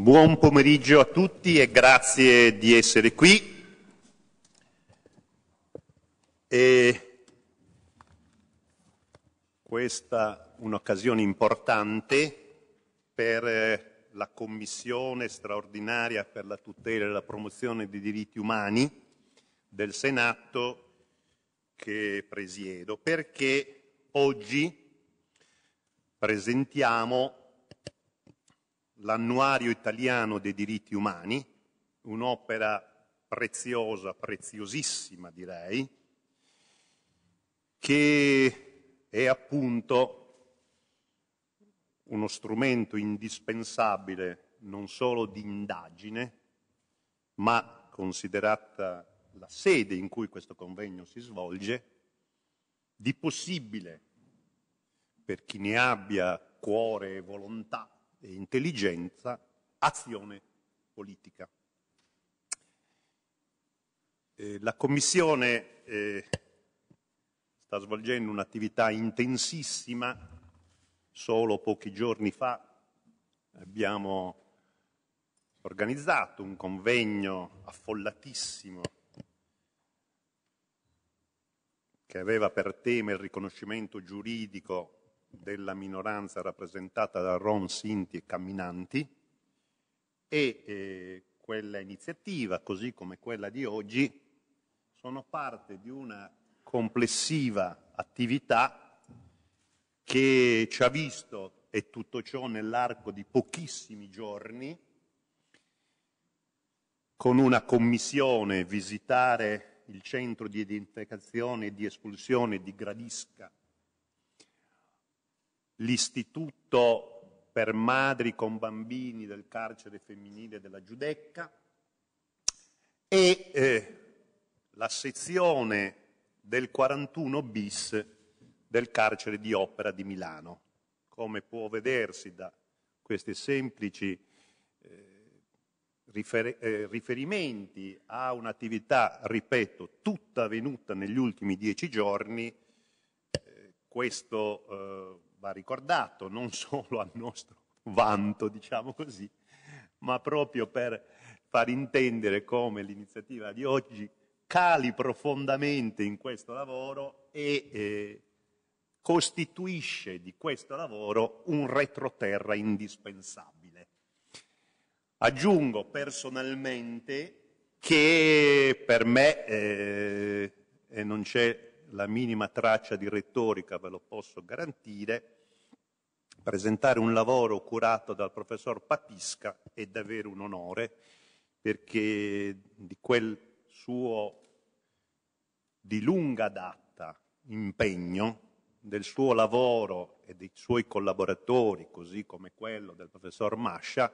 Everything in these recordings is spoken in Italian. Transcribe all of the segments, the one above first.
Buon pomeriggio a tutti e grazie di essere qui. E questa è un'occasione importante per eh, la Commissione straordinaria per la tutela e la promozione dei diritti umani del Senato che presiedo, perché oggi presentiamo l'annuario italiano dei diritti umani, un'opera preziosa, preziosissima direi, che è appunto uno strumento indispensabile non solo di indagine, ma considerata la sede in cui questo convegno si svolge, di possibile, per chi ne abbia cuore e volontà, intelligenza, azione politica. Eh, la Commissione eh, sta svolgendo un'attività intensissima, solo pochi giorni fa abbiamo organizzato un convegno affollatissimo che aveva per tema il riconoscimento giuridico della minoranza rappresentata da Rom, Sinti e Camminanti e eh, quella iniziativa, così come quella di oggi, sono parte di una complessiva attività che ci ha visto, e tutto ciò nell'arco di pochissimi giorni, con una commissione visitare il centro di identificazione e di espulsione di Gradisca l'istituto per madri con bambini del carcere femminile della Giudecca e eh, la sezione del 41 bis del carcere di opera di Milano. Come può vedersi da questi semplici eh, rifer- eh, riferimenti a un'attività, ripeto, tutta avvenuta negli ultimi dieci giorni, eh, questo eh, va ricordato non solo al nostro vanto, diciamo così, ma proprio per far intendere come l'iniziativa di oggi cali profondamente in questo lavoro e eh, costituisce di questo lavoro un retroterra indispensabile. Aggiungo personalmente che per me, eh, e non c'è la minima traccia di retorica, ve lo posso garantire, presentare un lavoro curato dal professor Patisca è davvero un onore, perché di quel suo di lunga data impegno, del suo lavoro e dei suoi collaboratori, così come quello del professor Mascia,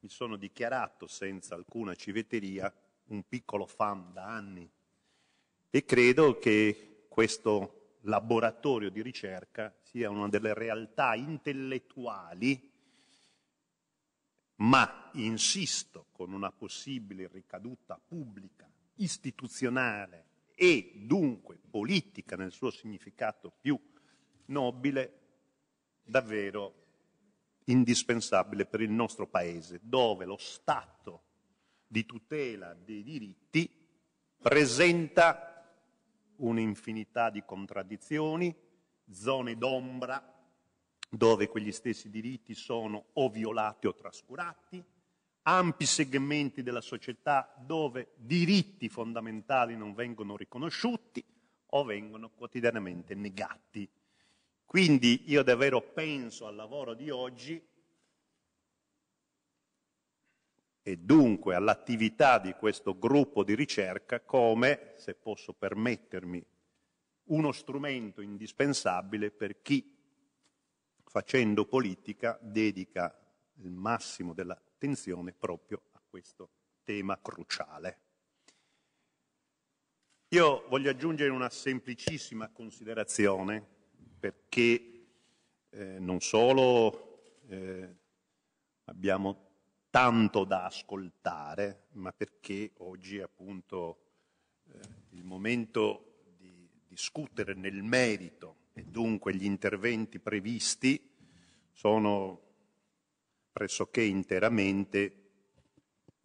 mi sono dichiarato senza alcuna civetteria un piccolo fan da anni e credo che questo laboratorio di ricerca sia una delle realtà intellettuali, ma insisto con una possibile ricaduta pubblica, istituzionale e dunque politica nel suo significato più nobile, davvero indispensabile per il nostro Paese, dove lo Stato di tutela dei diritti presenta un'infinità di contraddizioni, zone d'ombra dove quegli stessi diritti sono o violati o trascurati, ampi segmenti della società dove diritti fondamentali non vengono riconosciuti o vengono quotidianamente negati. Quindi io davvero penso al lavoro di oggi e dunque all'attività di questo gruppo di ricerca come, se posso permettermi, uno strumento indispensabile per chi, facendo politica, dedica il massimo dell'attenzione proprio a questo tema cruciale. Io voglio aggiungere una semplicissima considerazione perché eh, non solo eh, abbiamo tanto da ascoltare, ma perché oggi è appunto eh, il momento di discutere nel merito e dunque gli interventi previsti sono pressoché interamente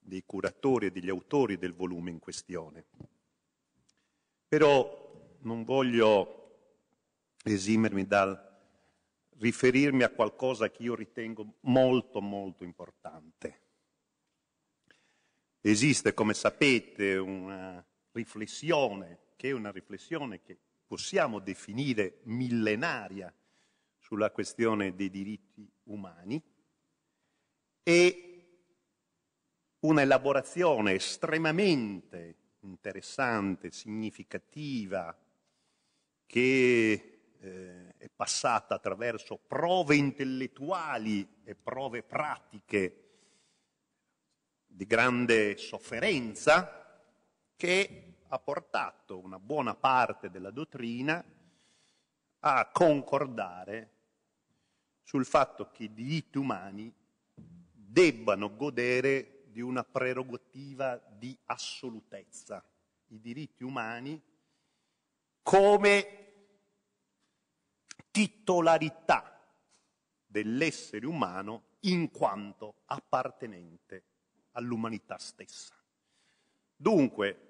dei curatori e degli autori del volume in questione. Però non voglio esimermi dal riferirmi a qualcosa che io ritengo molto molto importante. Esiste, come sapete, una riflessione, che è una riflessione che possiamo definire millenaria sulla questione dei diritti umani e un'elaborazione estremamente interessante, significativa, che eh, è passata attraverso prove intellettuali e prove pratiche di grande sofferenza che ha portato una buona parte della dottrina a concordare sul fatto che i diritti umani debbano godere di una prerogativa di assolutezza. I diritti umani come titolarità dell'essere umano in quanto appartenente all'umanità stessa. Dunque,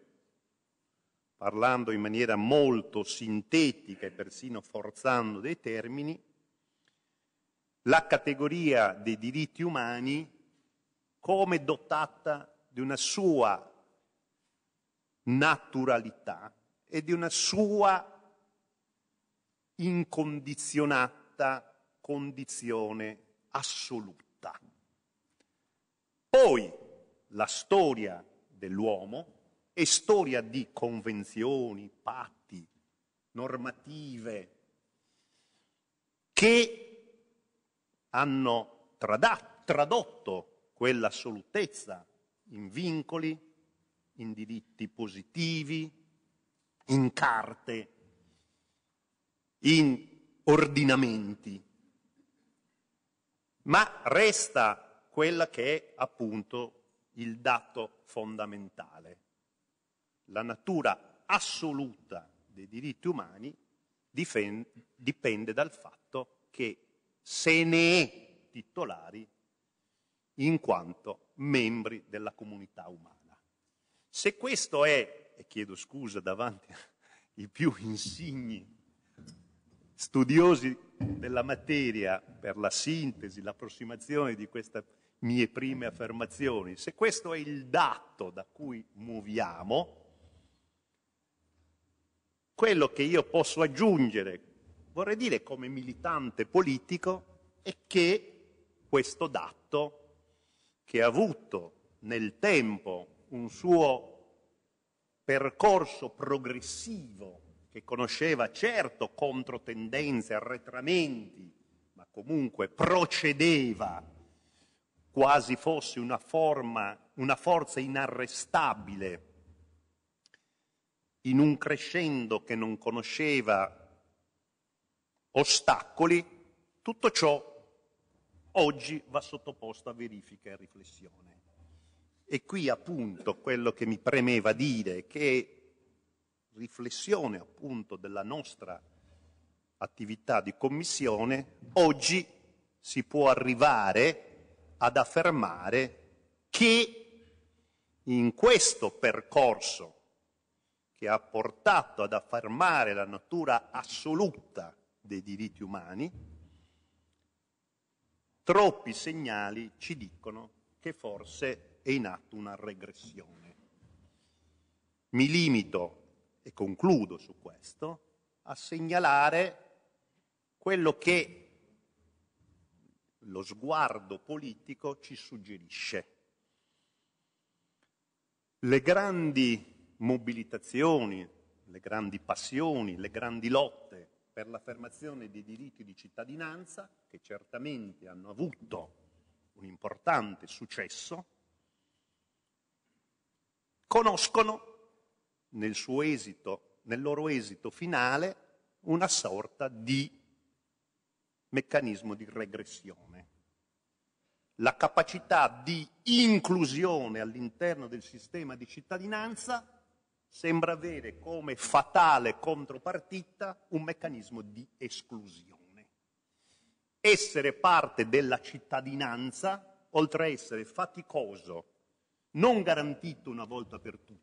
parlando in maniera molto sintetica e persino forzando dei termini, la categoria dei diritti umani come dotata di una sua naturalità e di una sua incondizionata condizione assoluta. Poi la storia dell'uomo è storia di convenzioni, patti, normative che hanno tradato, tradotto quell'assolutezza in vincoli, in diritti positivi, in carte in ordinamenti, ma resta quella che è appunto il dato fondamentale, la natura assoluta dei diritti umani difende, dipende dal fatto che se ne è titolari in quanto membri della comunità umana. Se questo è, e chiedo scusa davanti ai più insigni studiosi della materia per la sintesi, l'approssimazione di queste mie prime affermazioni, se questo è il dato da cui muoviamo, quello che io posso aggiungere, vorrei dire come militante politico, è che questo dato, che ha avuto nel tempo un suo percorso progressivo che conosceva certo controtendenze, arretramenti, ma comunque procedeva quasi fosse una, forma, una forza inarrestabile in un crescendo che non conosceva ostacoli, tutto ciò oggi va sottoposto a verifica e riflessione. E qui appunto quello che mi premeva dire, è che riflessione appunto della nostra attività di commissione, oggi si può arrivare ad affermare che in questo percorso che ha portato ad affermare la natura assoluta dei diritti umani, troppi segnali ci dicono che forse è in atto una regressione. Mi limito e concludo su questo, a segnalare quello che lo sguardo politico ci suggerisce. Le grandi mobilitazioni, le grandi passioni, le grandi lotte per l'affermazione dei diritti di cittadinanza, che certamente hanno avuto un importante successo, conoscono nel suo esito, nel loro esito finale, una sorta di meccanismo di regressione. La capacità di inclusione all'interno del sistema di cittadinanza sembra avere come fatale contropartita un meccanismo di esclusione. Essere parte della cittadinanza, oltre a essere faticoso, non garantito una volta per tutte,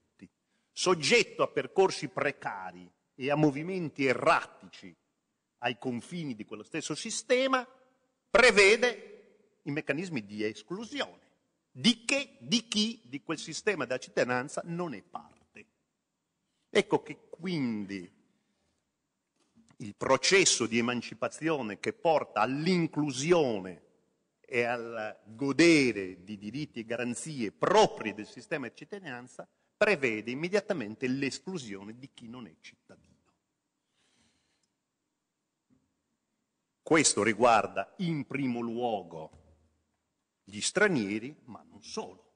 soggetto a percorsi precari e a movimenti erratici ai confini di quello stesso sistema, prevede i meccanismi di esclusione di, che, di chi di quel sistema della cittadinanza non è parte. Ecco che quindi il processo di emancipazione che porta all'inclusione e al godere di diritti e garanzie proprie del sistema di cittadinanza prevede immediatamente l'esclusione di chi non è cittadino. Questo riguarda in primo luogo gli stranieri, ma non solo.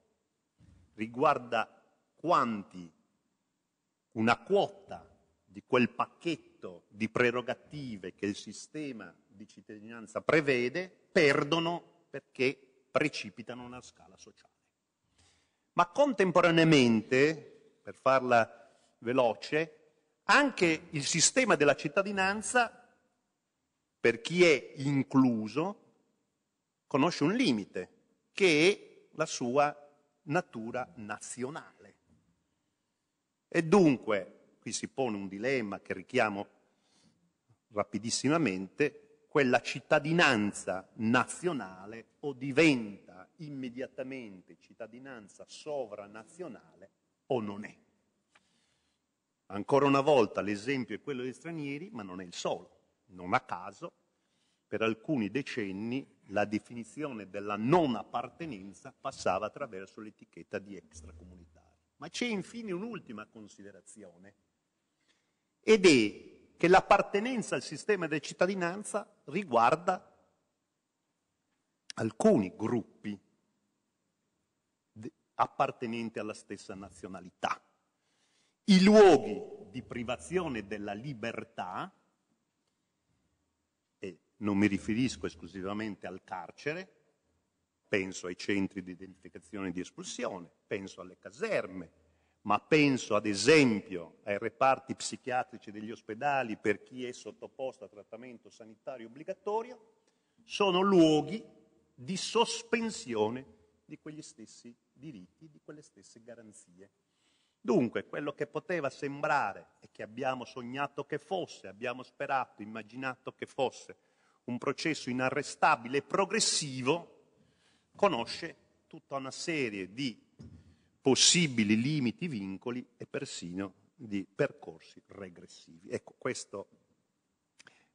Riguarda quanti una quota di quel pacchetto di prerogative che il sistema di cittadinanza prevede perdono perché precipitano una scala sociale ma contemporaneamente, per farla veloce, anche il sistema della cittadinanza, per chi è incluso, conosce un limite, che è la sua natura nazionale. E dunque, qui si pone un dilemma che richiamo rapidissimamente, quella cittadinanza nazionale o diventa immediatamente cittadinanza sovranazionale o non è. Ancora una volta l'esempio è quello degli stranieri, ma non è il solo. Non a caso, per alcuni decenni la definizione della non appartenenza passava attraverso l'etichetta di extracomunitario. Ma c'è infine un'ultima considerazione, ed è che l'appartenenza al sistema della cittadinanza riguarda alcuni gruppi appartenenti alla stessa nazionalità. I luoghi di privazione della libertà, e non mi riferisco esclusivamente al carcere, penso ai centri di identificazione e di espulsione, penso alle caserme, ma penso ad esempio ai reparti psichiatrici degli ospedali per chi è sottoposto a trattamento sanitario obbligatorio, sono luoghi di sospensione di quegli stessi diritti, di quelle stesse garanzie. Dunque, quello che poteva sembrare e che abbiamo sognato che fosse, abbiamo sperato, immaginato che fosse un processo inarrestabile e progressivo, conosce tutta una serie di possibili limiti, vincoli e persino di percorsi regressivi. Ecco, questo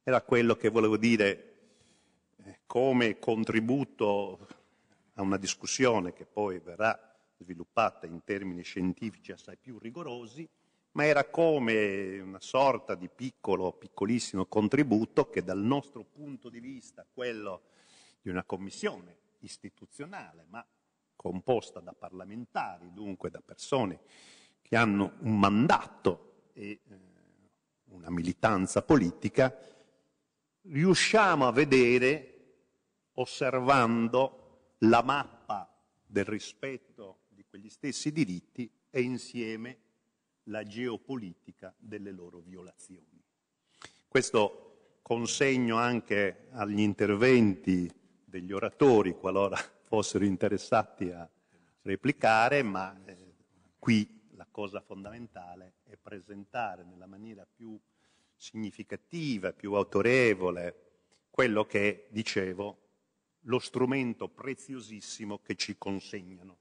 era quello che volevo dire eh, come contributo a una discussione che poi verrà sviluppata in termini scientifici assai più rigorosi, ma era come una sorta di piccolo, piccolissimo contributo che dal nostro punto di vista, quello di una commissione istituzionale, ma composta da parlamentari, dunque da persone che hanno un mandato e eh, una militanza politica, riusciamo a vedere, osservando la mappa del rispetto di quegli stessi diritti e insieme la geopolitica delle loro violazioni. Questo consegno anche agli interventi degli oratori, qualora fossero interessati a replicare, ma eh, qui la cosa fondamentale è presentare nella maniera più significativa, più autorevole, quello che dicevo lo strumento preziosissimo che ci consegnano.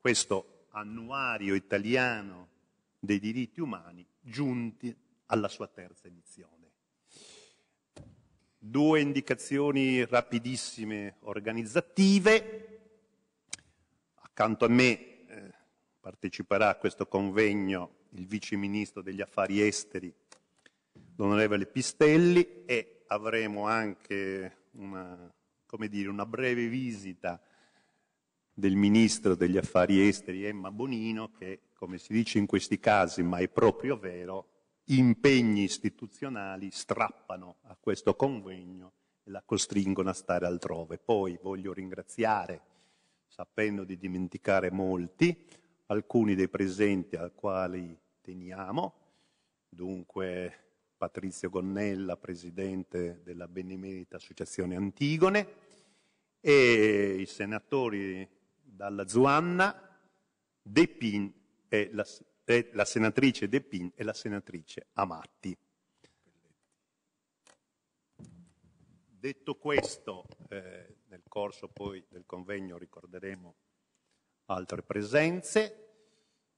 Questo annuario italiano dei diritti umani giunti alla sua terza edizione. Due indicazioni rapidissime organizzative. Accanto a me eh, parteciperà a questo convegno il vice ministro degli affari esteri, l'onorevole Pistelli, e avremo anche una come dire, una breve visita del ministro degli affari esteri Emma Bonino che, come si dice in questi casi, ma è proprio vero, impegni istituzionali strappano a questo convegno e la costringono a stare altrove. Poi voglio ringraziare, sapendo di dimenticare molti, alcuni dei presenti al quali teniamo, dunque Patrizio Gonnella, presidente della Benemerita Associazione Antigone, e i senatori Dalla Zuanna, De Pin e la, e la senatrice De Pin e la senatrice Amatti. Detto questo, eh, nel corso poi del convegno ricorderemo altre presenze.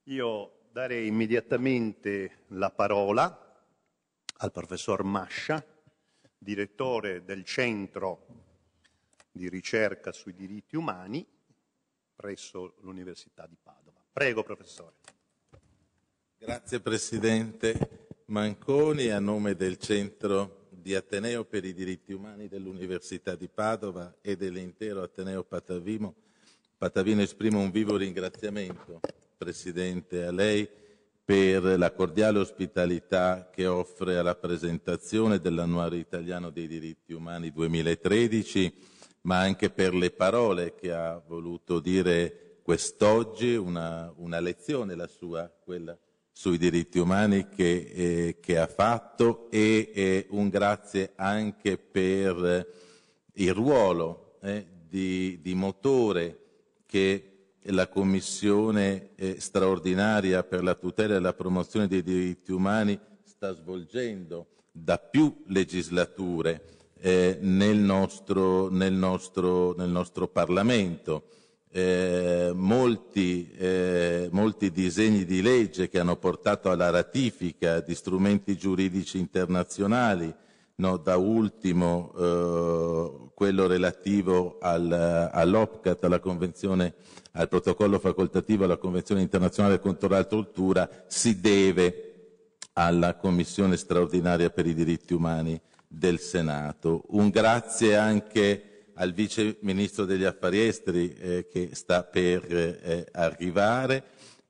Io darei immediatamente la parola al professor Mascia, direttore del Centro di ricerca sui diritti umani presso l'Università di Padova. Prego, professore. Grazie Presidente Manconi, a nome del Centro di Ateneo per i diritti umani dell'Università di Padova e dell'intero Ateneo Patavimo. Patavino esprimo un vivo ringraziamento, Presidente, a lei per la cordiale ospitalità che offre alla presentazione dell'annuario italiano dei diritti umani 2013, ma anche per le parole che ha voluto dire quest'oggi, una, una lezione la sua, quella sui diritti umani che, eh, che ha fatto e eh, un grazie anche per il ruolo eh, di, di motore che la Commissione eh, straordinaria per la tutela e la promozione dei diritti umani sta svolgendo da più legislature eh, nel nostro, nel, nostro, nel, nostro, Parlamento. Eh, molti, molti disegni di legge che hanno portato alla ratifica di strumenti giuridici internazionali, No, da ultimo eh, quello relativo al, all'OPCAT, alla convenzione, al protocollo facoltativo alla Convenzione internazionale contro la tortura, si deve alla Commissione straordinaria per i diritti umani del Senato. Un grazie anche al Vice Ministro degli Affari Esteri eh, che sta per eh, arrivare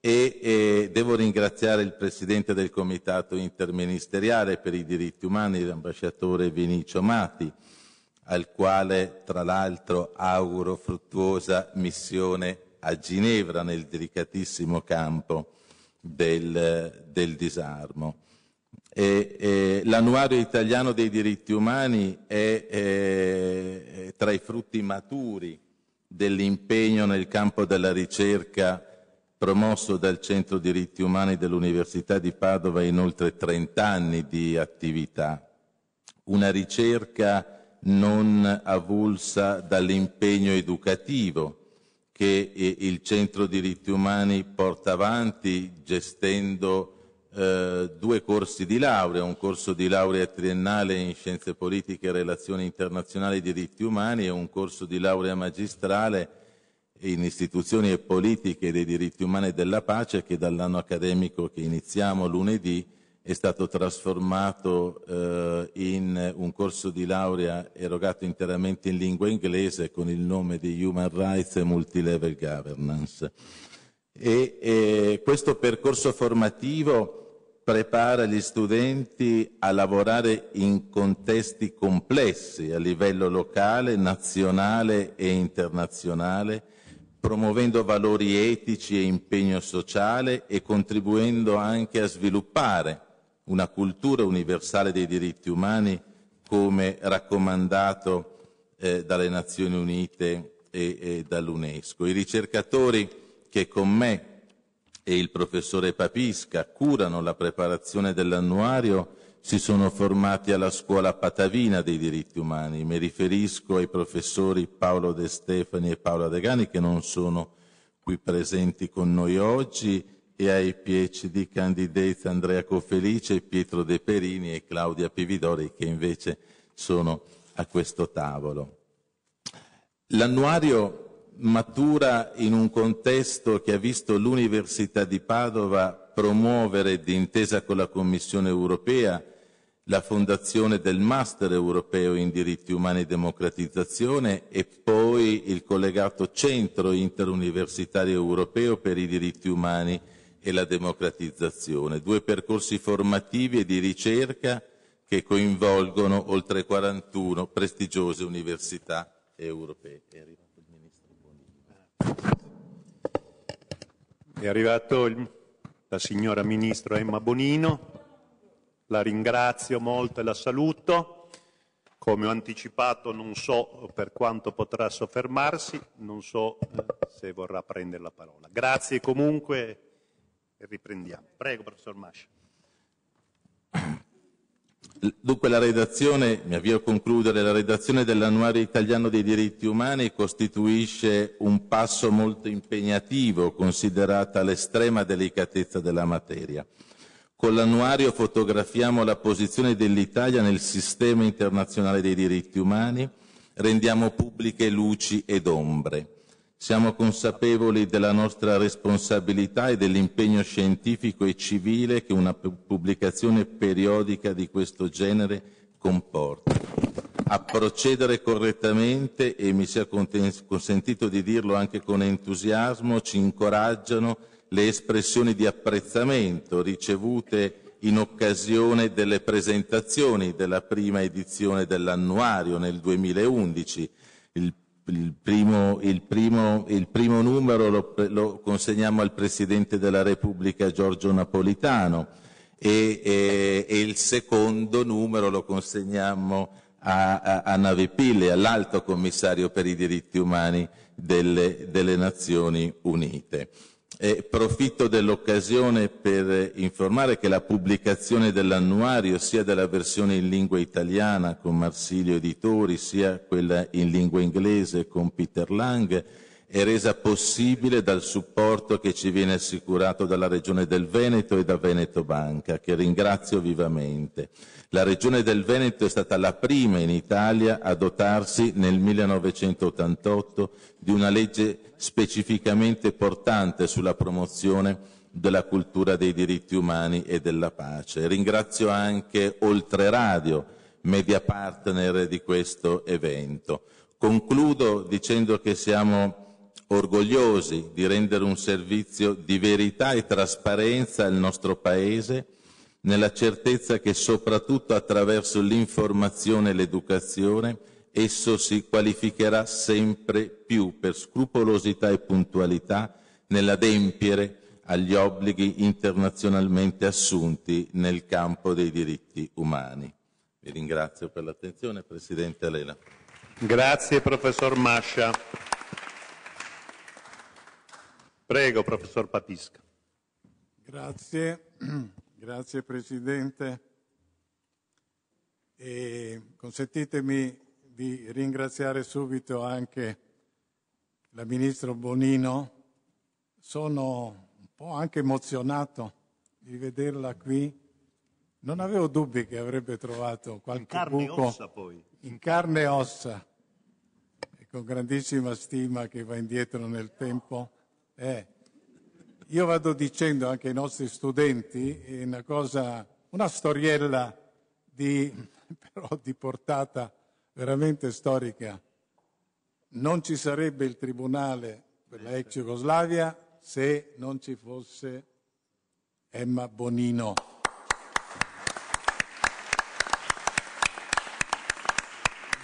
e eh, devo ringraziare il Presidente del Comitato Interministeriale per i diritti umani, l'ambasciatore Vinicio Mati, al quale tra l'altro auguro fruttuosa missione a Ginevra nel delicatissimo campo del, del disarmo. E, e, l'annuario italiano dei diritti umani è, è tra i frutti maturi dell'impegno nel campo della ricerca promosso dal Centro Diritti Umani dell'Università di Padova in oltre 30 anni di attività. Una ricerca non avulsa dall'impegno educativo che il Centro Diritti Umani porta avanti gestendo eh, due corsi di laurea, un corso di laurea triennale in scienze politiche e relazioni internazionali e diritti umani e un corso di laurea magistrale in istituzioni e politiche dei diritti umani e della pace che dall'anno accademico che iniziamo lunedì è stato trasformato eh, in un corso di laurea erogato interamente in lingua inglese con il nome di Human Rights e Multilevel Governance. E, e questo percorso formativo prepara gli studenti a lavorare in contesti complessi a livello locale, nazionale e internazionale, promuovendo valori etici e impegno sociale e contribuendo anche a sviluppare una cultura universale dei diritti umani come raccomandato eh, dalle Nazioni Unite e, e dall'UNESCO. I ricercatori che con me e il professore Papisca curano la preparazione dell'annuario si sono formati alla scuola patavina dei diritti umani. Mi riferisco ai professori Paolo De Stefani e Paola De Gani che non sono qui presenti con noi oggi e ai PhD candidates Andrea Cofelice, Pietro De Perini e Claudia Pividori che invece sono a questo tavolo. L'annuario matura in un contesto che ha visto l'Università di Padova promuovere, d'intesa con la Commissione europea, la fondazione del Master europeo in diritti umani e democratizzazione e poi il collegato Centro interuniversitario europeo per i diritti umani e la democratizzazione, due percorsi formativi e di ricerca che coinvolgono oltre 41 prestigiose università europee. È arrivato il Ministro È arrivato la signora Ministro Emma Bonino la ringrazio molto e la saluto. Come ho anticipato non so per quanto potrà soffermarsi, non so eh, se vorrà prendere la parola. Grazie comunque e riprendiamo. Prego, professor Mascia. Dunque la redazione, mi avvio a concludere, la redazione dell'annuario italiano dei diritti umani costituisce un passo molto impegnativo considerata l'estrema delicatezza della materia. Con l'annuario fotografiamo la posizione dell'Italia nel sistema internazionale dei diritti umani, rendiamo pubbliche luci ed ombre. Siamo consapevoli della nostra responsabilità e dell'impegno scientifico e civile che una pubblicazione periodica di questo genere comporta. A procedere correttamente, e mi sia consentito di dirlo anche con entusiasmo, ci incoraggiano le espressioni di apprezzamento ricevute in occasione delle presentazioni della prima edizione dell'annuario nel 2011. Il, il, primo, il, primo, il primo, numero lo, lo, consegniamo al Presidente della Repubblica Giorgio Napolitano e, e, e il secondo numero lo consegniamo a, a, a Navipille, all'Alto Commissario per i diritti umani delle, delle Nazioni Unite. E profitto dell'occasione per informare che la pubblicazione dell'annuario, sia della versione in lingua italiana con Marsilio Editori, sia quella in lingua inglese con Peter Lang, è resa possibile dal supporto che ci viene assicurato dalla Regione del Veneto e da Veneto Banca, che ringrazio vivamente. La Regione del Veneto è stata la prima in Italia a dotarsi nel 1988 di una legge specificamente portante sulla promozione della cultura dei diritti umani e della pace. Ringrazio anche Oltre Radio, media partner di questo evento. Concludo dicendo che siamo orgogliosi di rendere un servizio di verità e trasparenza al nostro Paese nella certezza che soprattutto attraverso l'informazione e l'educazione esso si qualificherà sempre più per scrupolosità e puntualità nell'adempiere agli obblighi internazionalmente assunti nel campo dei diritti umani. Vi ringrazio per l'attenzione, Presidente Lena. Grazie, Professor Mascia. Prego, Professor Patisca. Grazie. Grazie Presidente. E consentitemi di ringraziare subito anche la Ministro Bonino. Sono un po' anche emozionato di vederla qui. Non avevo dubbi che avrebbe trovato qualche in carne buco. Ossa, poi. In carne e ossa. E con grandissima stima che va indietro nel tempo. Eh, io vado dicendo anche ai nostri studenti una cosa, una storiella di, però di portata veramente storica. Non ci sarebbe il tribunale per la ex Jugoslavia se non ci fosse Emma Bonino.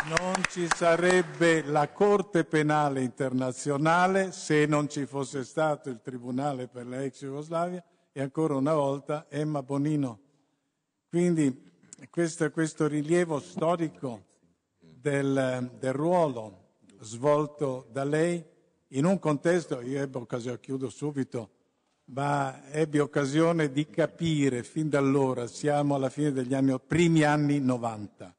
Non ci sarebbe la Corte Penale Internazionale se non ci fosse stato il Tribunale per la ex Jugoslavia e ancora una volta Emma Bonino. Quindi questo, questo rilievo storico del, del, ruolo svolto da lei in un contesto, io ebbi occasione, chiudo subito, ma ebbi occasione di capire fin da allora, siamo alla fine degli anni, primi anni 90,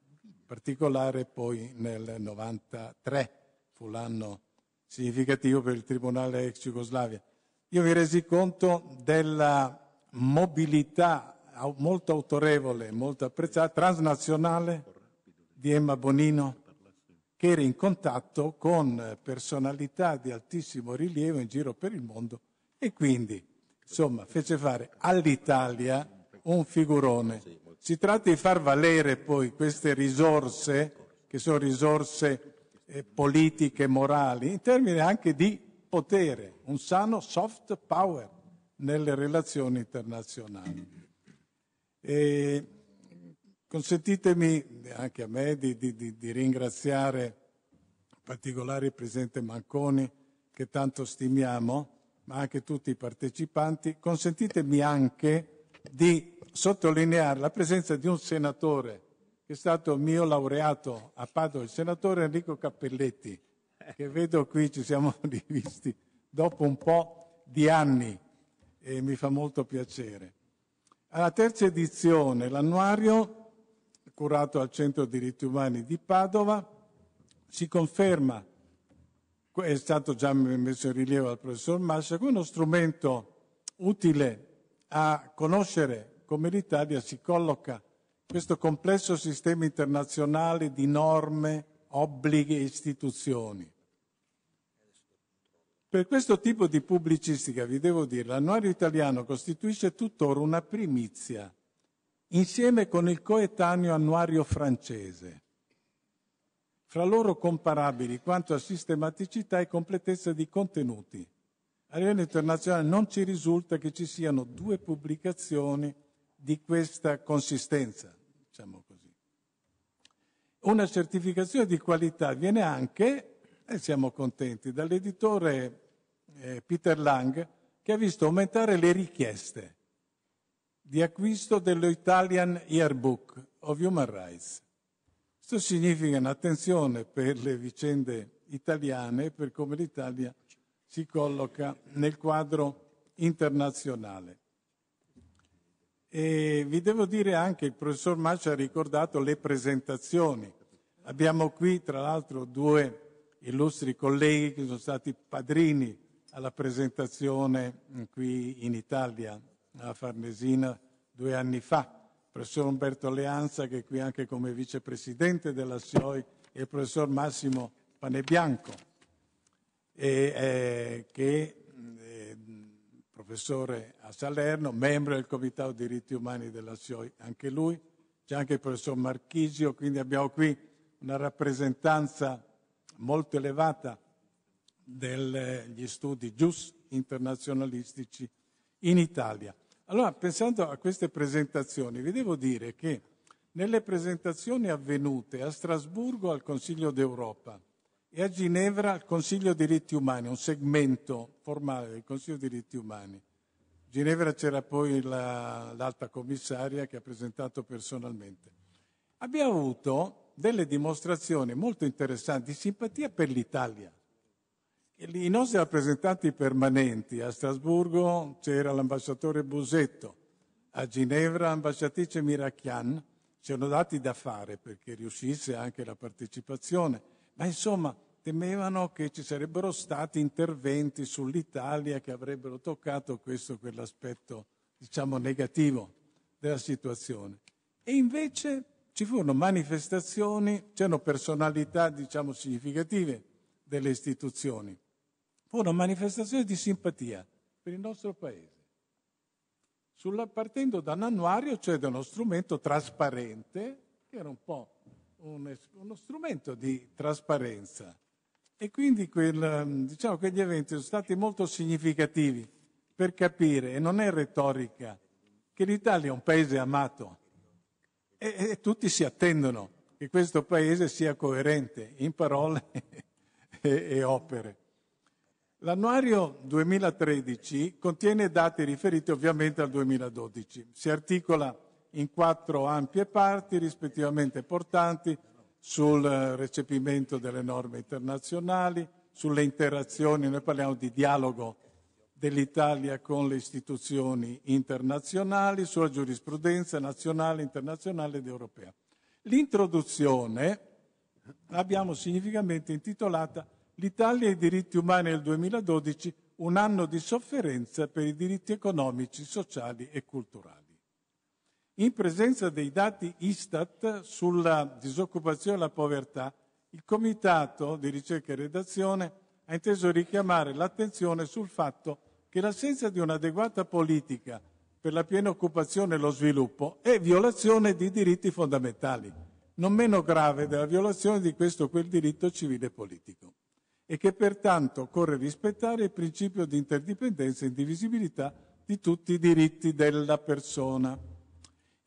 particolare poi nel 93 fu l'anno significativo per il Tribunale ex Jugoslavia. Io mi resi conto della mobilità molto autorevole, molto apprezzata, transnazionale di Emma Bonino, che era in contatto con personalità di altissimo rilievo in giro per il mondo e quindi, insomma, fece fare all'Italia un figurone si tratta di far valere poi queste risorse, che sono risorse eh, politiche, morali, in termini anche di potere, un sano soft power nelle relazioni internazionali. E consentitemi anche a me di, di, di ringraziare in particolare il Presidente Manconi, che tanto stimiamo, ma anche tutti i partecipanti. Consentitemi anche di sottolineare la presenza di un senatore che è stato mio laureato a Padova, il senatore Enrico Cappelletti, che vedo qui ci siamo rivisti dopo un po' di anni e mi fa molto piacere. Alla terza edizione, l'annuario curato al Centro Diritti Umani di Padova, si conferma, è stato già messo in rilievo dal professor Mascia, come uno strumento utile a conoscere come l'Italia si colloca questo complesso sistema internazionale di norme, obblighi e istituzioni. Per questo tipo di pubblicistica, vi devo dire, l'annuario italiano costituisce tuttora una primizia, insieme con il coetaneo annuario francese, fra loro comparabili quanto a sistematicità e completezza di contenuti. A livello internazionale non ci risulta che ci siano due pubblicazioni di questa consistenza, diciamo così. Una certificazione di qualità viene anche, e siamo contenti, dall'editore eh, Peter Lang, che ha visto aumentare le richieste di acquisto dello Italian Yearbook of Human Rights. Questo significa un'attenzione per le vicende italiane e per come l'Italia si colloca nel quadro internazionale. E vi devo dire anche, il professor Maccia ha ricordato le presentazioni. Abbiamo qui tra l'altro due illustri colleghi che sono stati padrini alla presentazione mm, qui in Italia, a Farnesina, due anni fa. Il professor Umberto Leanza, che è qui anche come vicepresidente della SIOI, e il professor Massimo Panebianco, e, eh, che professore a Salerno, membro del Comitato Diritti Umani della SIOI, anche lui. C'è anche il professor Marchisio, quindi abbiamo qui una rappresentanza molto elevata degli studi gius internazionalistici in Italia. Allora, pensando a queste presentazioni, vi devo dire che nelle presentazioni avvenute a Strasburgo al Consiglio d'Europa e a Ginevra il Consiglio dei diritti umani, un segmento formale del Consiglio dei diritti umani. A Ginevra c'era poi la, l'alta commissaria che ha presentato personalmente. Abbiamo avuto delle dimostrazioni molto interessanti di simpatia per l'Italia. I nostri rappresentanti permanenti a Strasburgo c'era l'ambasciatore Busetto, a Ginevra l'ambasciatrice Mirachian, ci hanno dati da fare perché riuscisse anche la partecipazione ma insomma, temevano che ci sarebbero stati interventi sull'Italia che avrebbero toccato questo o quell'aspetto, diciamo, negativo della situazione. E invece ci furono manifestazioni, c'erano personalità, diciamo, significative delle istituzioni. Furono manifestazioni di simpatia per il nostro Paese. Sulla, partendo da un annuario, cioè da uno strumento trasparente, che era un po' un, uno strumento di trasparenza. E quindi quel, diciamo, quegli eventi sono stati molto significativi per capire, e non è retorica, che l'Italia è un paese amato e, e tutti si attendono che questo paese sia coerente in parole e, e opere. L'annuario 2013 contiene dati riferiti ovviamente al 2012. Si articola in quattro ampie parti rispettivamente portanti sul eh, recepimento delle norme internazionali, sulle interazioni, noi parliamo di dialogo dell'Italia con le istituzioni internazionali, sulla giurisprudenza nazionale, internazionale ed europea. L'introduzione l'abbiamo significativamente intitolata L'Italia e i diritti umani nel 2012, un anno di sofferenza per i diritti economici, sociali e culturali. In presenza dei dati Istat sulla disoccupazione e la povertà, il Comitato di ricerca e redazione ha inteso richiamare l'attenzione sul fatto che l'assenza di un'adeguata politica per la piena occupazione e lo sviluppo è violazione di diritti fondamentali, non meno grave della violazione di questo o quel diritto civile e politico, e che pertanto occorre rispettare il principio di interdipendenza e indivisibilità di tutti i diritti della persona.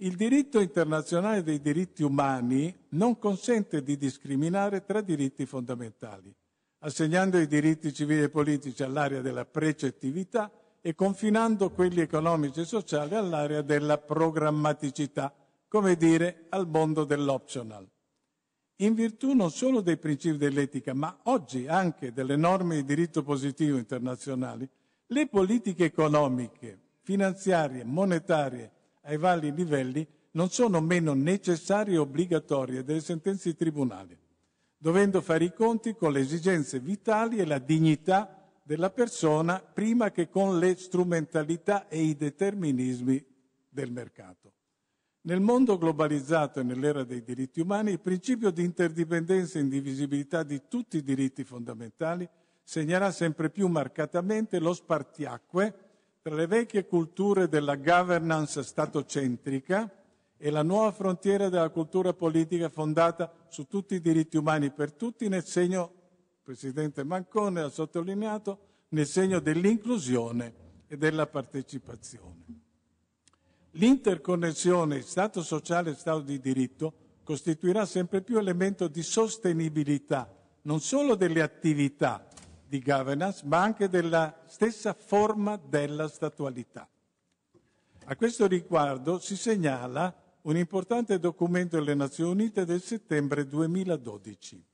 Il diritto internazionale dei diritti umani non consente di discriminare tra diritti fondamentali, assegnando i diritti civili e politici all'area della precettività e confinando quelli economici e sociali all'area della programmaticità, come dire al mondo dell'optional. In virtù non solo dei principi dell'etica, ma oggi anche delle norme di diritto positivo internazionali, le politiche economiche, finanziarie, monetarie ai vari livelli non sono meno necessarie e obbligatorie delle sentenze di tribunale, dovendo fare i conti con le esigenze vitali e la dignità della persona prima che con le strumentalità e i determinismi del mercato. Nel mondo globalizzato e nell'era dei diritti umani, il principio di interdipendenza e indivisibilità di tutti i diritti fondamentali segnerà sempre più marcatamente lo spartiacque tra le vecchie culture della governance statocentrica e la nuova frontiera della cultura politica fondata su tutti i diritti umani per tutti nel segno, il Presidente Mancone ha sottolineato, nel segno dell'inclusione e della partecipazione. L'interconnessione Stato sociale e Stato di diritto costituirà sempre più elemento di sostenibilità non solo delle attività di governance, ma anche della stessa forma della statualità. A questo riguardo si segnala un importante documento delle Nazioni Unite del settembre 2012,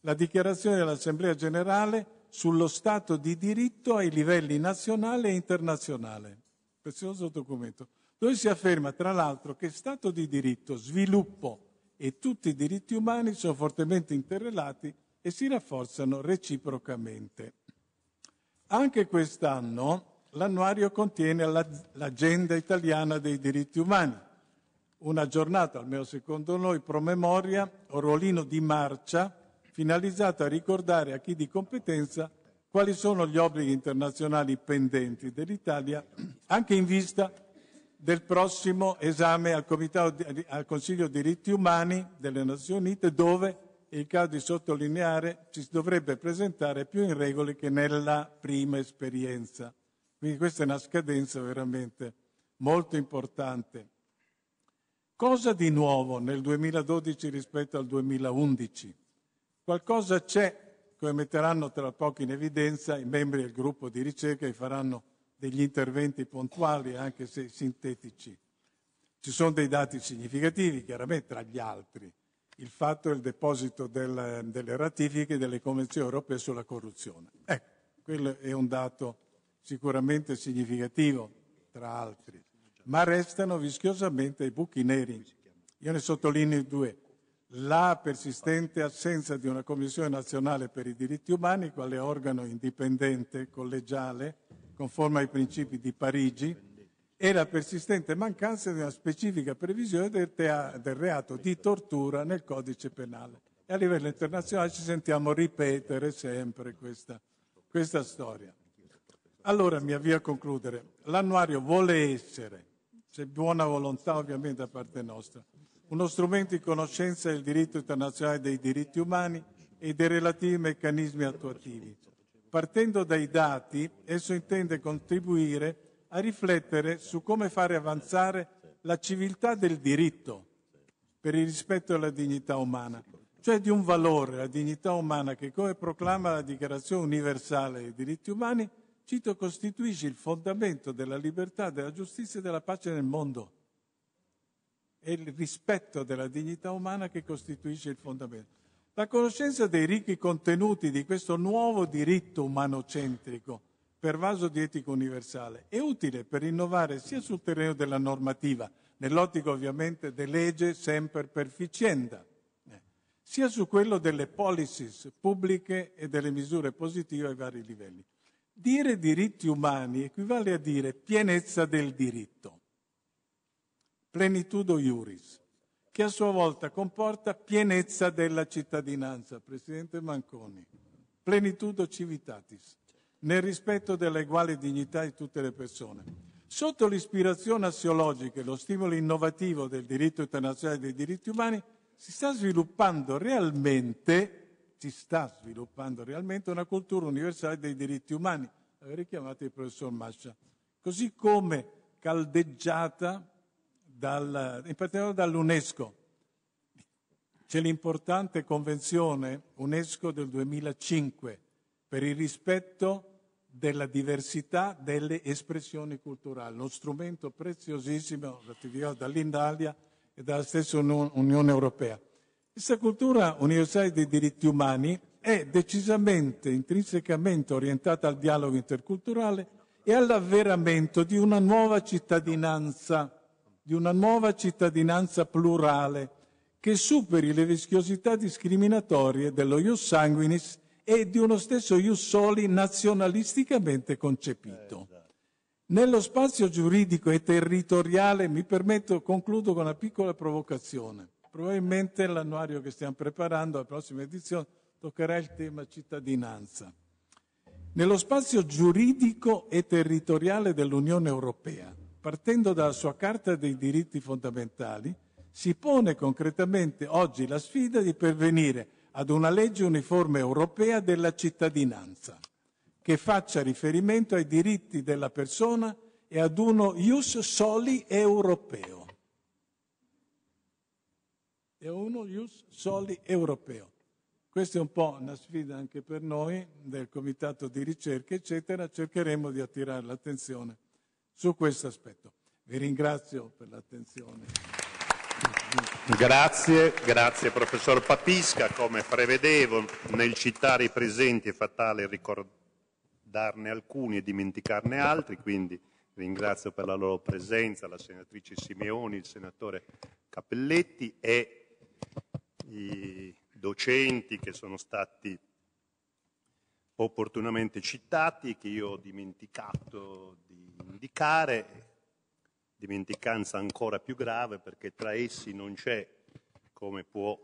la dichiarazione dell'Assemblea generale sullo Stato di diritto ai livelli nazionale e internazionale. Prezioso documento, dove si afferma tra l'altro che Stato di diritto, sviluppo e tutti i diritti umani sono fortemente interrelati e si rafforzano reciprocamente. Anche quest'anno l'annuario contiene l'agenda italiana dei diritti umani, una giornata, almeno secondo noi, promemoria o ruolino di marcia finalizzata a ricordare a chi di competenza quali sono gli obblighi internazionali pendenti dell'Italia, anche in vista del prossimo esame al, Comitato, al Consiglio diritti umani delle Nazioni Unite, dove è il caso di sottolineare, ci si dovrebbe presentare più in regole che nella prima esperienza. Quindi questa è una scadenza veramente molto importante. Cosa di nuovo nel 2012 rispetto al 2011? Qualcosa c'è, come metteranno tra poco in evidenza i membri del gruppo di ricerca e faranno degli interventi puntuali, anche se sintetici. Ci sono dei dati significativi, chiaramente, tra gli altri il fatto del deposito del, delle ratifiche delle convenzioni europee sulla corruzione. Ecco, quello è un dato sicuramente significativo, tra altri, ma restano vischiosamente i buchi neri. Io ne sottolineo due. La persistente assenza di una Commissione nazionale per i diritti umani, quale organo indipendente, collegiale, conforme ai principi di Parigi, e la persistente mancanza di una specifica previsione del, tea- del reato di tortura nel codice penale. E a livello internazionale ci sentiamo ripetere sempre questa, questa storia. Allora mi avvio a concludere. L'annuario vuole essere, c'è buona volontà ovviamente da parte nostra, uno strumento di conoscenza del diritto internazionale dei diritti umani e dei relativi meccanismi attuativi. Partendo dai dati, esso intende contribuire a riflettere su come fare avanzare la civiltà del diritto per il rispetto della dignità umana, cioè di un valore, la dignità umana, che come proclama la Dichiarazione universale dei diritti umani, cito, costituisce il fondamento della libertà, della giustizia e della pace nel mondo. È il rispetto della dignità umana che costituisce il fondamento. La conoscenza dei ricchi contenuti di questo nuovo diritto umanocentrico pervaso di etica universale è utile per innovare sia sul terreno della normativa, nell'ottica ovviamente delle leggi sempre per eh, sia su quello delle policies pubbliche e delle misure positive ai vari livelli. Dire diritti umani equivale a dire pienezza del diritto, plenitudo iuris, che a sua volta comporta pienezza della cittadinanza. Presidente Manconi, plenitudo civitatis nel rispetto dell'eguale dignità di tutte le persone. Sotto l'ispirazione assiologica e lo stimolo innovativo del diritto internazionale dei diritti umani si sta sviluppando realmente, si sta sviluppando realmente una cultura universale dei diritti umani, aveva richiamato il professor Mascia, così come caldeggiata dal, in particolare dall'UNESCO. C'è l'importante convenzione UNESCO del 2005 per il rispetto della diversità delle espressioni culturali, uno strumento preziosissimo dall'Indalia e dalla stessa Unione Europea. Questa cultura universale dei diritti umani è decisamente, intrinsecamente orientata al dialogo interculturale e all'avveramento di una nuova cittadinanza, di una nuova cittadinanza plurale che superi le vischiosità discriminatorie dello ius sanguinis e di uno stesso ius soli nazionalisticamente concepito. Eh, Nello spazio giuridico e territoriale, mi permetto, concludo con una piccola provocazione. Probabilmente l'annuario che stiamo preparando la prossima edizione toccherà il tema cittadinanza. Nello spazio giuridico e territoriale dell'Unione Europea, partendo dalla sua Carta dei diritti fondamentali, si pone concretamente oggi la sfida di pervenire ad una legge uniforme europea della cittadinanza che faccia riferimento ai diritti della persona e ad uno ius soli europeo. E uno ius soli europeo. Questa è un po' una sfida anche per noi del comitato di ricerca, eccetera. Cercheremo di attirare l'attenzione su questo aspetto. Vi ringrazio per l'attenzione. Grazie, grazie professor Papisca. Come prevedevo, nel citare i presenti è fatale ricordarne alcuni e dimenticarne altri, quindi ringrazio per la loro presenza la senatrice Simeoni, il senatore Cappelletti e i docenti che sono stati opportunamente citati, che io ho dimenticato di indicare, dimenticanza ancora più grave perché tra essi non c'è, come può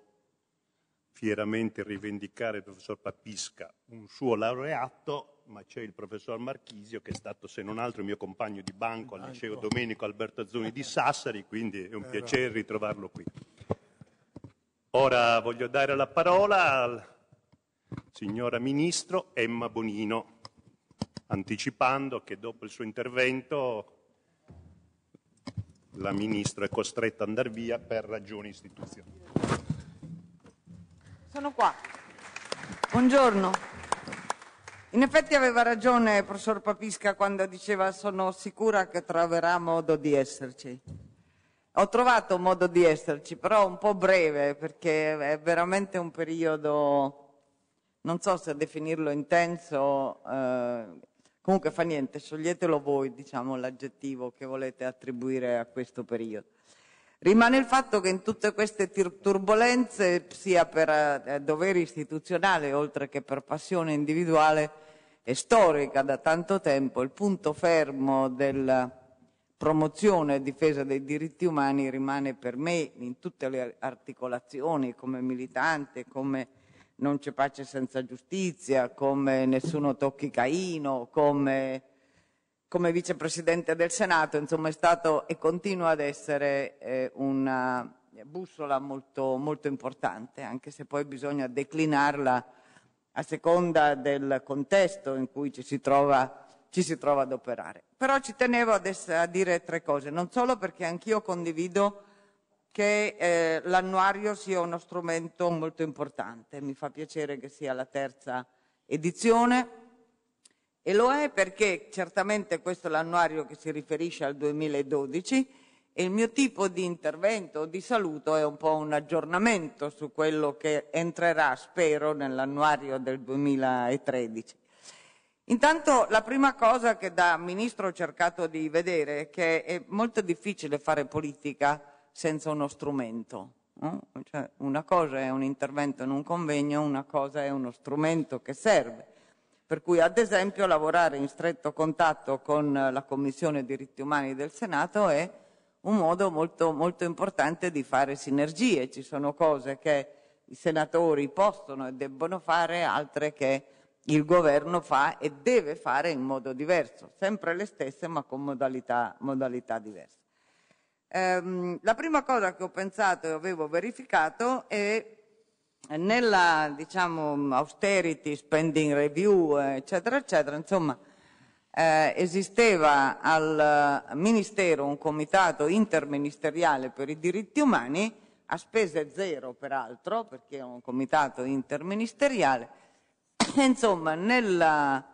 fieramente rivendicare il professor Papisca, un suo laureato, ma c'è il professor Marchisio che è stato se non altro mio compagno di banco al liceo Domenico Alberto Zuni di Sassari, quindi è un eh, piacere ritrovarlo qui. Ora voglio dare la parola al signora Ministro Emma Bonino, anticipando che dopo il suo intervento la ministra è costretta ad andare via per ragioni istituzionali. Sono qua. Buongiorno. In effetti aveva ragione il professor Papisca quando diceva sono sicura che troverà modo di esserci. Ho trovato modo di esserci, però un po' breve perché è veramente un periodo, non so se definirlo intenso, eh, Comunque fa niente, scioglietelo voi, diciamo, l'aggettivo che volete attribuire a questo periodo. Rimane il fatto che in tutte queste turbulenze, sia per eh, dovere istituzionale oltre che per passione individuale e storica da tanto tempo, il punto fermo della promozione e difesa dei diritti umani rimane per me in tutte le articolazioni come militante, come non c'è pace senza giustizia, come nessuno tocchi Caino, come, come vicepresidente del Senato, insomma è stato e continua ad essere eh, una bussola molto, molto importante, anche se poi bisogna declinarla a seconda del contesto in cui ci si trova, ci si trova ad operare. Però ci tenevo adesso a dire tre cose, non solo perché anch'io condivido che eh, l'annuario sia uno strumento molto importante. Mi fa piacere che sia la terza edizione e lo è perché certamente questo è l'annuario che si riferisce al 2012 e il mio tipo di intervento o di saluto è un po' un aggiornamento su quello che entrerà, spero, nell'annuario del 2013. Intanto la prima cosa che da ministro ho cercato di vedere è che è molto difficile fare politica senza uno strumento. No? Cioè, una cosa è un intervento in un convegno, una cosa è uno strumento che serve. Per cui, ad esempio, lavorare in stretto contatto con la Commissione diritti umani del Senato è un modo molto, molto importante di fare sinergie. Ci sono cose che i senatori possono e debbono fare, altre che il governo fa e deve fare in modo diverso, sempre le stesse ma con modalità, modalità diverse. Ehm, la prima cosa che ho pensato e avevo verificato è nella diciamo, austerity, spending review, eccetera, eccetera, insomma, eh, esisteva al Ministero un comitato interministeriale per i diritti umani, a spese zero peraltro, perché è un comitato interministeriale, insomma, nella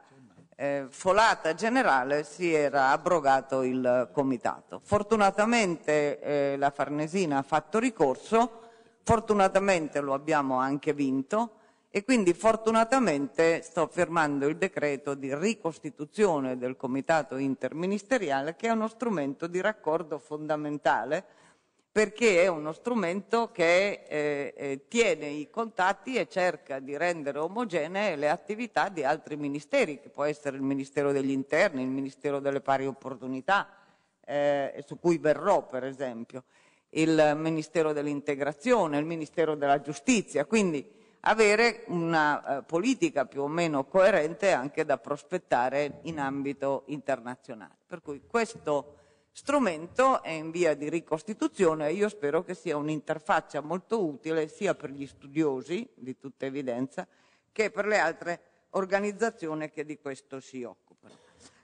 eh, folata generale si era abrogato il comitato. Fortunatamente eh, la Farnesina ha fatto ricorso, fortunatamente lo abbiamo anche vinto e quindi fortunatamente sto firmando il decreto di ricostituzione del comitato interministeriale che è uno strumento di raccordo fondamentale perché è uno strumento che eh, eh, tiene i contatti e cerca di rendere omogenee le attività di altri ministeri, che può essere il Ministero degli Interni, il Ministero delle Pari Opportunità, eh, su cui verrò per esempio, il Ministero dell'Integrazione, il Ministero della Giustizia, quindi avere una eh, politica più o meno coerente anche da prospettare in ambito internazionale. Per cui questo strumento è in via di ricostituzione e io spero che sia un'interfaccia molto utile sia per gli studiosi, di tutta evidenza, che per le altre organizzazioni che di questo si occupano.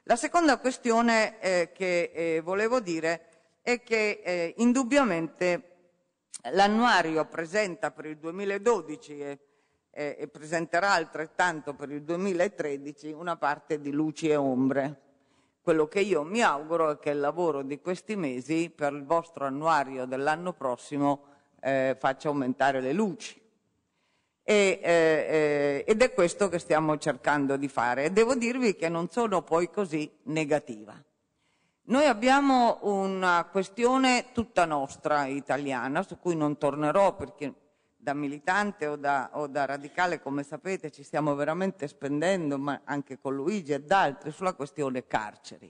La seconda questione eh, che eh, volevo dire è che eh, indubbiamente l'annuario presenta per il 2012 e, eh, e presenterà altrettanto per il 2013 una parte di luci e ombre quello che io mi auguro è che il lavoro di questi mesi per il vostro annuario dell'anno prossimo eh, faccia aumentare le luci. E, eh, eh, ed è questo che stiamo cercando di fare. E devo dirvi che non sono poi così negativa. Noi abbiamo una questione tutta nostra italiana, su cui non tornerò perché da militante o da, o da, radicale, come sapete, ci stiamo veramente spendendo, ma anche con Luigi e da altri, sulla questione carceri.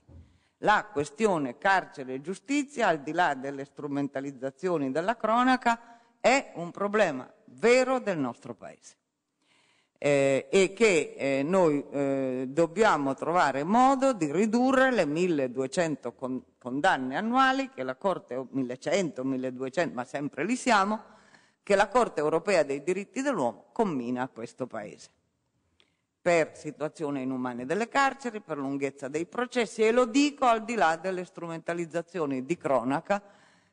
La questione carcere e giustizia, al di là delle strumentalizzazioni della cronaca, è un problema vero del nostro Paese eh, e che eh, noi eh, dobbiamo trovare modo di ridurre le 1200 con, condanne annuali che la Corte, 1100, 1200, ma sempre lì siamo, che la Corte europea dei diritti dell'uomo commina a questo Paese per situazione inumane delle carceri, per lunghezza dei processi e lo dico al di là delle strumentalizzazioni di cronaca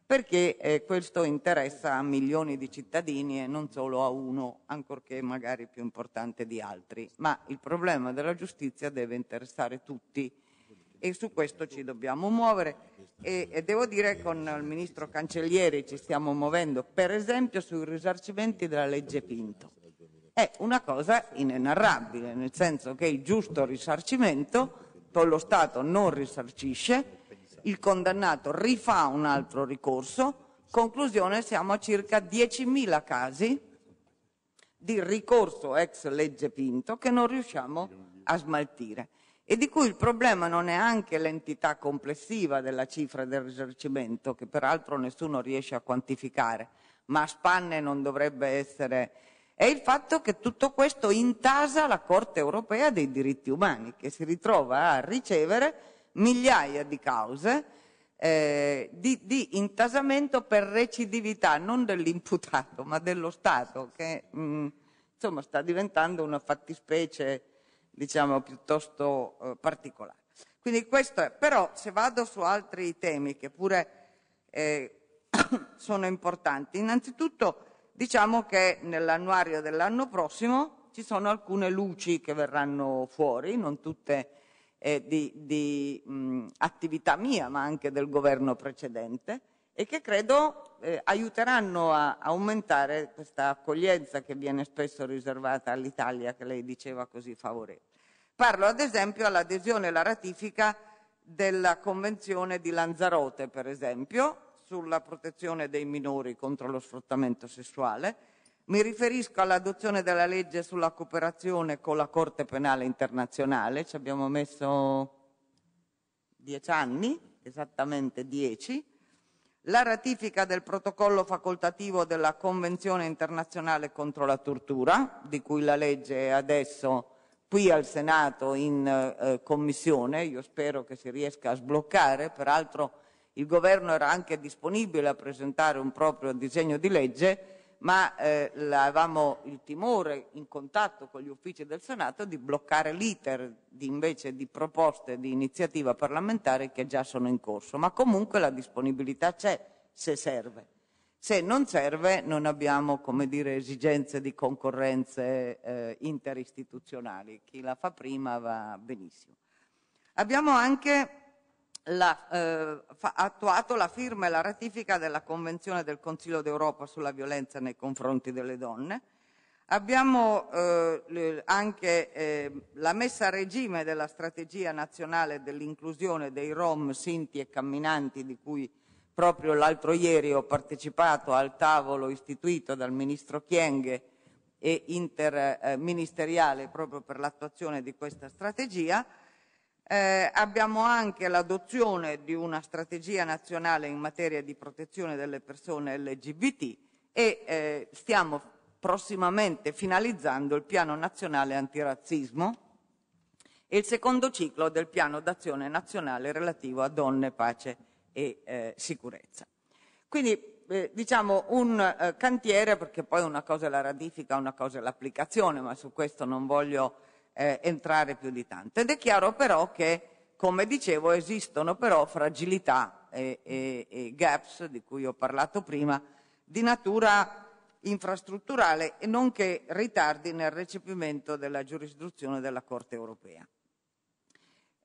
perché eh, questo interessa a milioni di cittadini e non solo a uno, ancorché magari più importante di altri, ma il problema della giustizia deve interessare tutti e su questo ci dobbiamo muovere e, e devo dire che con il ministro Cancellieri ci stiamo muovendo, per esempio, sui risarcimenti della legge Pinto. È una cosa inenarrabile, nel senso che il giusto risarcimento lo Stato non risarcisce, il condannato rifà un altro ricorso, conclusione siamo a circa 10.000 casi di ricorso ex legge Pinto che non riusciamo a smaltire e di cui il problema non è anche l'entità complessiva della cifra del risarcimento, che peraltro nessuno riesce a quantificare, ma a spanne non dovrebbe essere, è il fatto che tutto questo intasa la Corte europea dei diritti umani, che si ritrova a ricevere migliaia di cause eh, di, di, intasamento per recidività, non dell'imputato, ma dello Stato, che mh, mm, insomma sta diventando una fattispecie diciamo, piuttosto eh, particolare. Quindi questo è, però se vado su altri temi che pure eh, sono importanti, innanzitutto diciamo che nell'annuario dell'anno prossimo ci sono alcune luci che verranno fuori, non tutte eh, di, di mh, attività mia ma anche del governo precedente, e che credo eh, aiuteranno a aumentare questa accoglienza che viene spesso riservata all'Italia, che lei diceva così favorevole. Parlo ad esempio all'adesione e alla ratifica della Convenzione di Lanzarote, per esempio, sulla protezione dei minori contro lo sfruttamento sessuale. Mi riferisco all'adozione della legge sulla cooperazione con la Corte Penale Internazionale, ci abbiamo messo dieci anni, esattamente dieci, la ratifica del protocollo facoltativo della Convenzione internazionale contro la tortura, di cui la legge è adesso qui al Senato in eh, commissione, io spero che si riesca a sbloccare, peraltro il governo era anche disponibile a presentare un proprio disegno di legge, ma eh, avevamo il timore in contatto con gli uffici del Senato di bloccare l'iter invece di proposte di iniziativa parlamentare che già sono in corso, ma comunque la disponibilità c'è se serve. Se non serve non abbiamo come dire, esigenze di concorrenze eh, interistituzionali, chi la fa prima va benissimo. Abbiamo anche la, eh, fa, attuato la firma e la ratifica della Convenzione del Consiglio d'Europa sulla violenza nei confronti delle donne. Abbiamo eh, anche eh, la messa a regime della strategia nazionale dell'inclusione dei Rom, Sinti e Camminanti, di cui proprio l'altro ieri ho partecipato al tavolo istituito dal Ministro Chienghe e interministeriale proprio per l'attuazione di questa strategia eh, abbiamo anche l'adozione di una strategia nazionale in materia di protezione delle persone LGBT e eh, stiamo prossimamente finalizzando il piano nazionale antirazzismo e il secondo ciclo del piano d'azione nazionale relativo a donne, pace e eh, sicurezza. Quindi eh, diciamo un eh, cantiere, perché poi una cosa è la radifica, una cosa è l'applicazione, ma su questo non voglio eh, entrare più di tanto. Ed è chiaro però che, come dicevo, esistono però fragilità e, e, e gaps, di cui ho parlato prima, di natura infrastrutturale e nonché ritardi nel recepimento della giurisdizione della Corte europea.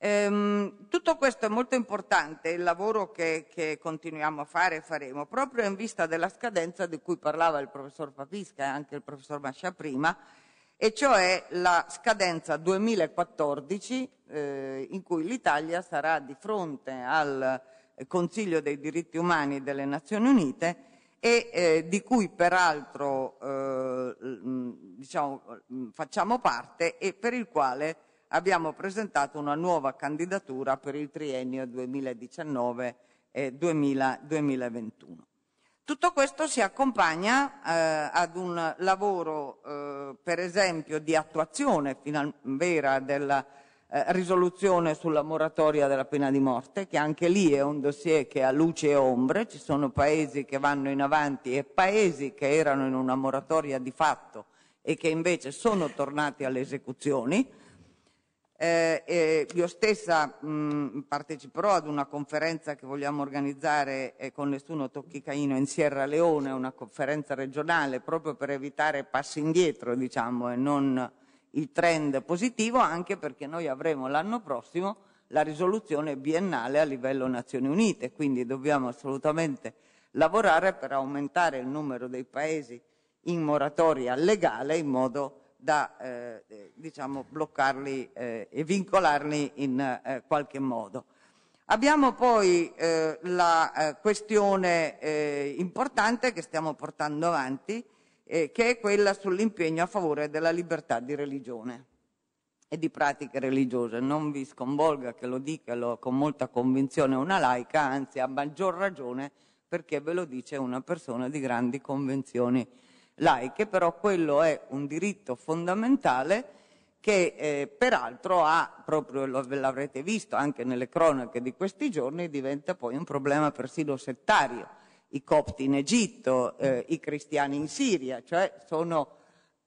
Ehm, tutto questo è molto importante, il lavoro che, che, continuiamo a fare e faremo, proprio in vista della scadenza di cui parlava il professor Papisca e anche il professor Mascia prima, e cioè la scadenza 2014 eh, in cui l'Italia sarà di fronte al eh, Consiglio dei diritti umani delle Nazioni Unite e eh, di cui peraltro eh, diciamo, facciamo parte e per il quale abbiamo presentato una nuova candidatura per il triennio 2019-2021. Tutto questo si accompagna eh, ad un lavoro, eh, per esempio, di attuazione final- vera della eh, risoluzione sulla moratoria della pena di morte, che anche lì è un dossier che ha luce e ombre, ci sono paesi che vanno in avanti e paesi che erano in una moratoria di fatto e che invece sono tornati alle esecuzioni. Eh, eh, io stessa mh, parteciperò ad una conferenza che vogliamo organizzare eh, con Nessuno Tocchi Caino in Sierra Leone, una conferenza regionale proprio per evitare passi indietro, diciamo, e non il trend positivo, anche perché noi avremo l'anno prossimo la risoluzione biennale a livello Nazioni Unite, quindi dobbiamo assolutamente lavorare per aumentare il numero dei paesi in moratoria legale in modo da eh, eh, diciamo, bloccarli eh, e vincolarli in eh, qualche modo. Abbiamo poi eh, la questione importante che stiamo portando avanti, che è quella sull'impegno a favore della libertà di religione e di pratiche religiose. Non vi sconvolga che lo dica lo, con molta convinzione una laica, anzi a maggior ragione perché ve lo dice una persona di grandi convenzioni laiche, però quello è un diritto fondamentale che eh, peraltro ha, proprio l'avrete visto anche nelle cronache di questi giorni, diventa poi un problema persino settario. I copti in Egitto, eh, i cristiani in Siria, cioè sono,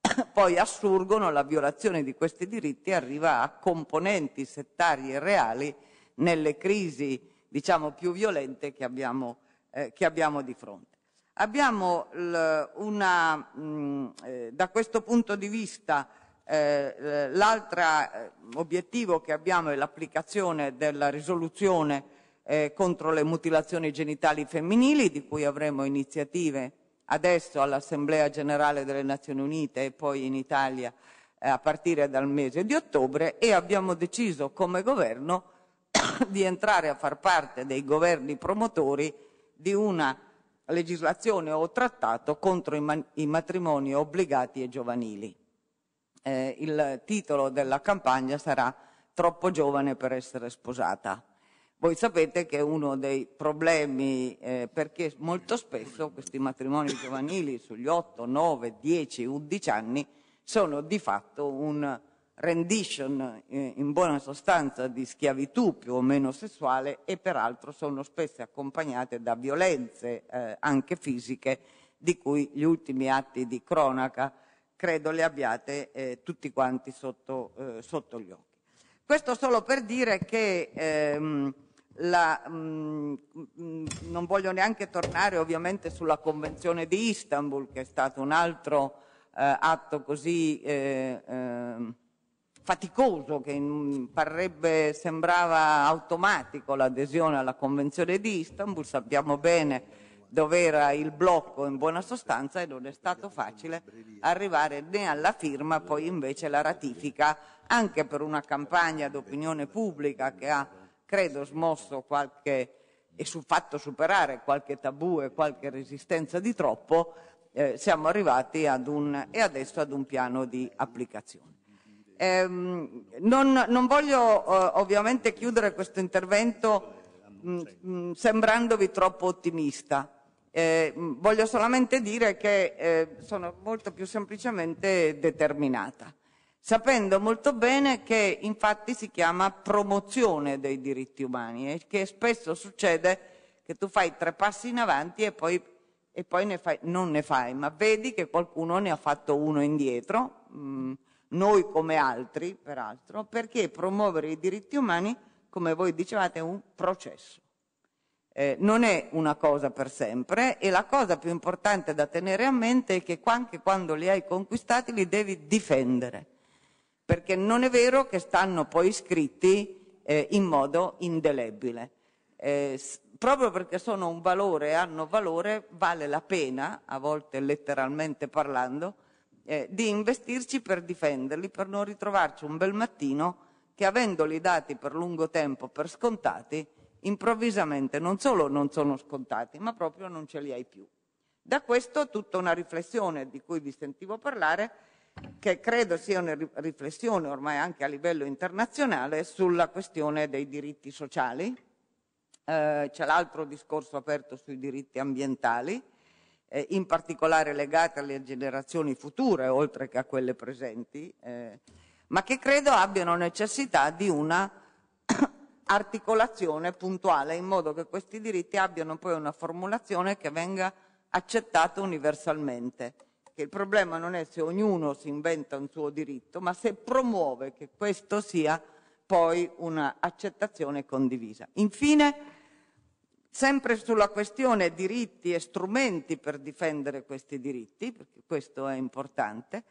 poi assurgono la violazione di questi diritti e arriva a componenti settarie reali nelle crisi diciamo più violente che abbiamo, eh, che abbiamo di fronte. Abbiamo una, eh, da questo punto di vista eh, l'altro eh, obiettivo che abbiamo è l'applicazione della risoluzione contro le mutilazioni genitali femminili, di cui avremo iniziative adesso all'Assemblea generale delle Nazioni Unite e poi in Italia a partire dal mese di ottobre e abbiamo deciso come governo di entrare a far parte dei governi promotori di una legislazione o trattato contro i, i matrimoni obbligati e giovanili. Eh, il titolo della campagna sarà Troppo giovane per essere sposata. Voi sapete che uno dei problemi, eh, perché molto spesso questi matrimoni giovanili sugli 8, 9, 10, 11 anni sono di fatto un rendition eh, in buona sostanza di schiavitù più o meno sessuale e peraltro sono spesso accompagnate da violenze eh, anche fisiche di cui gli ultimi atti di cronaca credo le abbiate eh, tutti quanti sotto, eh, sotto, gli occhi. Questo solo per dire che ehm, la, mh, mm, mm, non voglio neanche tornare ovviamente sulla Convenzione di Istanbul che è stato un altro eh, atto così eh, ehm, faticoso che parrebbe, sembrava automatico l'adesione alla Convenzione di Istanbul, sappiamo bene dove era il blocco in buona sostanza e non è stato facile arrivare né alla firma, poi invece la ratifica, anche per una campagna d'opinione pubblica che ha, credo, smosso qualche e su fatto superare qualche tabù e qualche resistenza di troppo, eh, siamo arrivati ad un, e adesso ad un piano di applicazione. Ehm, non, non, voglio eh, ovviamente chiudere questo intervento mh, mm, mm, sembrandovi troppo ottimista. Eh, mm, voglio solamente dire che eh, sono molto più semplicemente determinata, sapendo molto bene che infatti si chiama promozione dei diritti umani e che spesso succede che tu fai tre passi in avanti e poi, e poi ne fai, non ne fai, ma vedi che qualcuno ne ha fatto uno indietro. Mh, noi come altri, peraltro, perché promuovere i diritti umani, come voi dicevate, è un processo. Eh, non è una cosa per sempre e la cosa più importante da tenere a mente è che anche quando li hai conquistati li devi difendere, perché non è vero che stanno poi scritti eh, in modo indelebile. Eh, proprio perché sono un valore e hanno valore, vale la pena, a volte letteralmente parlando, eh, di investirci per difenderli, per non ritrovarci un bel mattino che avendoli dati per lungo tempo per scontati, improvvisamente non solo non sono scontati, ma proprio non ce li hai più. Da questo tutta una riflessione di cui vi sentivo parlare, che credo sia una riflessione ormai anche a livello internazionale sulla questione dei diritti sociali. Eh, c'è l'altro discorso aperto sui diritti ambientali, eh, in particolare legate alle generazioni future oltre che a quelle presenti, eh, ma che credo abbiano necessità di una articolazione puntuale in modo che questi diritti abbiano poi una formulazione che venga accettata universalmente. Che il problema non è se ognuno si inventa un suo diritto, ma se promuove che questo sia poi un'accettazione condivisa. Infine, Sempre sulla questione diritti e strumenti per difendere questi diritti, perché questo è importante,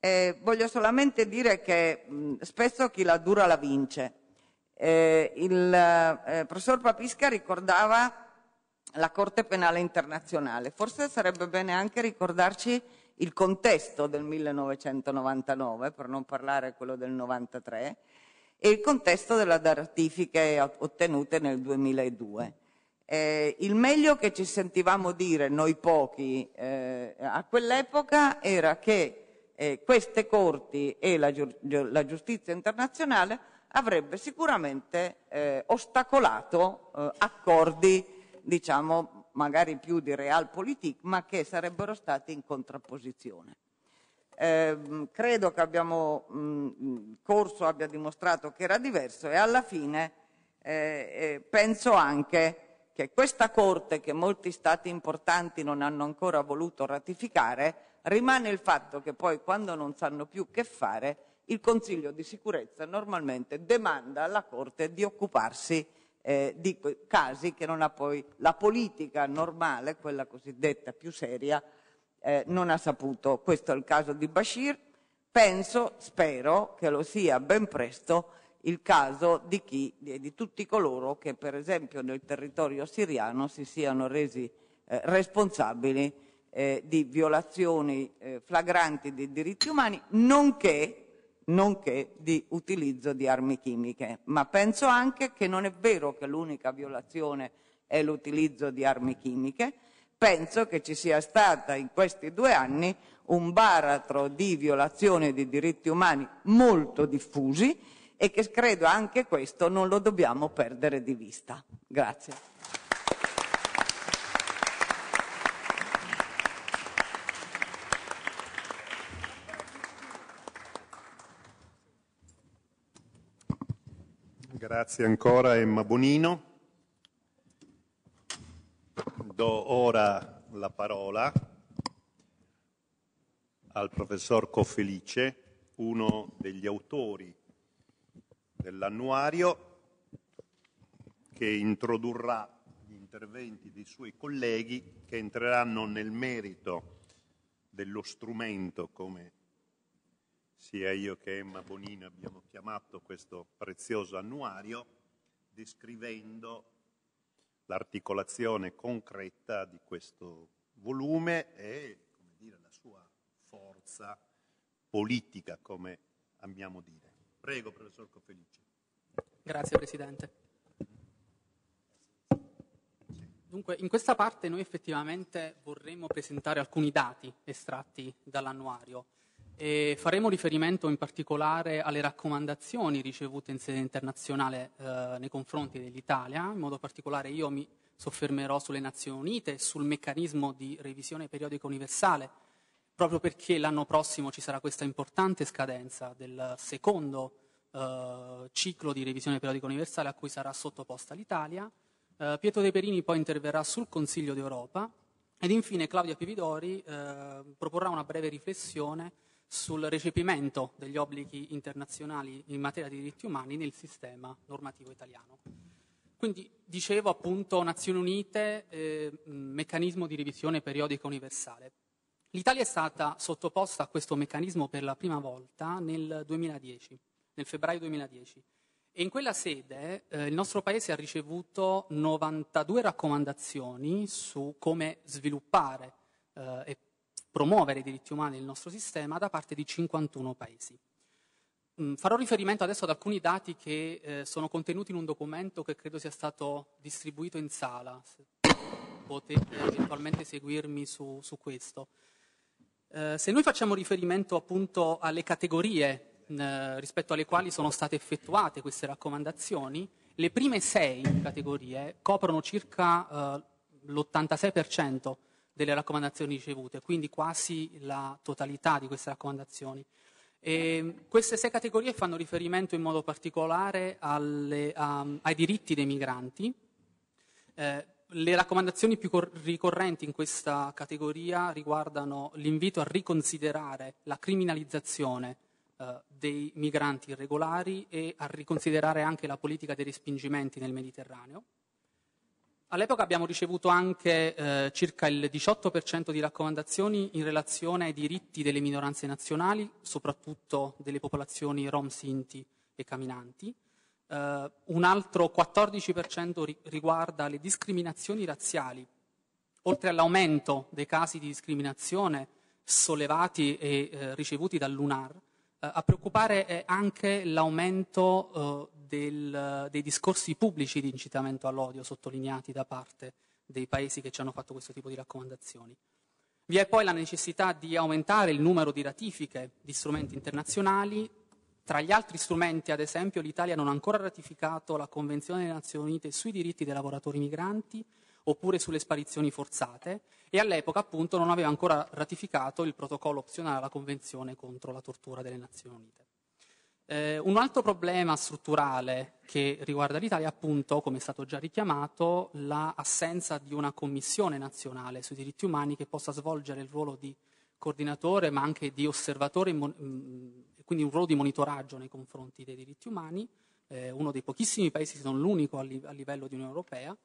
eh, voglio solamente dire che mh, mm, spesso chi la dura la vince. Eh, il eh, professor Papisca ricordava la Corte Penale Internazionale. Forse sarebbe bene anche ricordarci il contesto del 1999, per non parlare quello del 1993, e il contesto delle ratifiche ottenute nel 2002. Eh, il meglio che ci sentivamo dire noi pochi eh, a quell'epoca era che eh, queste corti e la, giu- la, giustizia internazionale avrebbe sicuramente eh, ostacolato eh, accordi, diciamo, magari più di realpolitik, ma che sarebbero stati in contrapposizione. Ehm, credo che abbiamo, mh, corso abbia dimostrato che era diverso e alla fine eh, penso anche che questa Corte, che molti Stati importanti non hanno ancora voluto ratificare, rimane il fatto che poi quando non sanno più che fare, il Consiglio di sicurezza normalmente demanda alla Corte di occuparsi eh, di casi che non ha poi la politica normale, quella cosiddetta più seria, eh, non ha saputo. Questo è il caso di Bashir. Penso, spero che lo sia ben presto il caso di, chi, di tutti coloro che per esempio nel territorio siriano si siano resi eh, responsabili eh, di violazioni eh, flagranti dei diritti umani, nonché, nonché, di utilizzo di armi chimiche. Ma penso anche che non è vero che l'unica violazione è l'utilizzo di armi chimiche, penso che ci sia stata in questi due anni un baratro di violazioni di diritti umani molto diffusi e che credo anche questo non lo dobbiamo perdere di vista. Grazie. Grazie ancora Emma Bonino. Do ora la parola al professor Cofelice, uno degli autori dell'annuario che introdurrà gli interventi dei suoi colleghi che entreranno nel merito dello strumento come sia io che Emma Bonino abbiamo chiamato questo prezioso annuario descrivendo l'articolazione concreta di questo volume e dire, la sua forza politica, come amiamo dire. Prego, professor Cofelice. Grazie Presidente. Dunque, in questa parte noi effettivamente vorremmo presentare alcuni dati estratti dall'annuario e faremo riferimento in particolare alle raccomandazioni ricevute in sede internazionale eh, nei confronti dell'Italia, in modo particolare io mi soffermerò sulle Nazioni Unite e sul meccanismo di revisione periodica universale proprio perché l'anno prossimo ci sarà questa importante scadenza del secondo eh, ciclo di revisione periodica universale a cui sarà sottoposta l'Italia. Eh, Pietro De Perini poi interverrà sul Consiglio d'Europa ed infine Claudia Pividori eh, proporrà una breve riflessione sul recepimento degli obblighi internazionali in materia di diritti umani nel sistema normativo italiano. Quindi dicevo appunto Nazioni Unite, eh, meccanismo di revisione periodica universale. L'Italia è stata sottoposta a questo meccanismo per la prima volta nel 2010, nel febbraio 2010. E in quella sede eh, il nostro Paese ha ricevuto 92 raccomandazioni su come sviluppare eh, e promuovere i diritti umani nel nostro sistema da parte di 51 Paesi. Mm, farò riferimento adesso ad alcuni dati che eh, sono contenuti in un documento che credo sia stato distribuito in sala, se potete eventualmente seguirmi su, su questo. Eh, se noi facciamo riferimento appunto alle categorie eh, rispetto alle quali sono state effettuate queste raccomandazioni, le prime sei categorie coprono circa eh, l'86% delle raccomandazioni ricevute, quindi quasi la totalità di queste raccomandazioni. E queste sei categorie fanno riferimento in modo particolare alle, um, ai diritti dei migranti, eh, le raccomandazioni più cor- ricorrenti in questa categoria riguardano l'invito a riconsiderare la criminalizzazione eh, dei migranti irregolari e a riconsiderare anche la politica dei respingimenti nel Mediterraneo. All'epoca abbiamo ricevuto anche eh, circa il 18% di raccomandazioni in relazione ai diritti delle minoranze nazionali, soprattutto delle popolazioni rom, sinti e camminanti, Uh, un altro 14% ri- riguarda le discriminazioni razziali. Oltre all'aumento dei casi di discriminazione sollevati e eh, ricevuti dall'UNAR, eh, a preoccupare è anche l'aumento eh, del, dei discorsi pubblici di incitamento all'odio sottolineati da parte dei paesi che ci hanno fatto questo tipo di raccomandazioni. Vi è poi la necessità di aumentare il numero di ratifiche di strumenti internazionali tra gli altri strumenti, ad esempio, l'Italia non ha ancora ratificato la Convenzione delle Nazioni Unite sui diritti dei lavoratori migranti oppure sulle sparizioni forzate e all'epoca appunto non aveva ancora ratificato il protocollo opzionale alla Convenzione contro la tortura delle Nazioni Unite. Eh, un altro problema strutturale che riguarda l'Italia è appunto, come è stato già richiamato, l'assenza di una commissione nazionale sui diritti umani che possa svolgere il ruolo di coordinatore ma anche di osservatore mm, quindi un ruolo di monitoraggio nei confronti dei diritti umani, eh, uno dei pochissimi paesi, se non l'unico a, li, a livello di Unione Europea,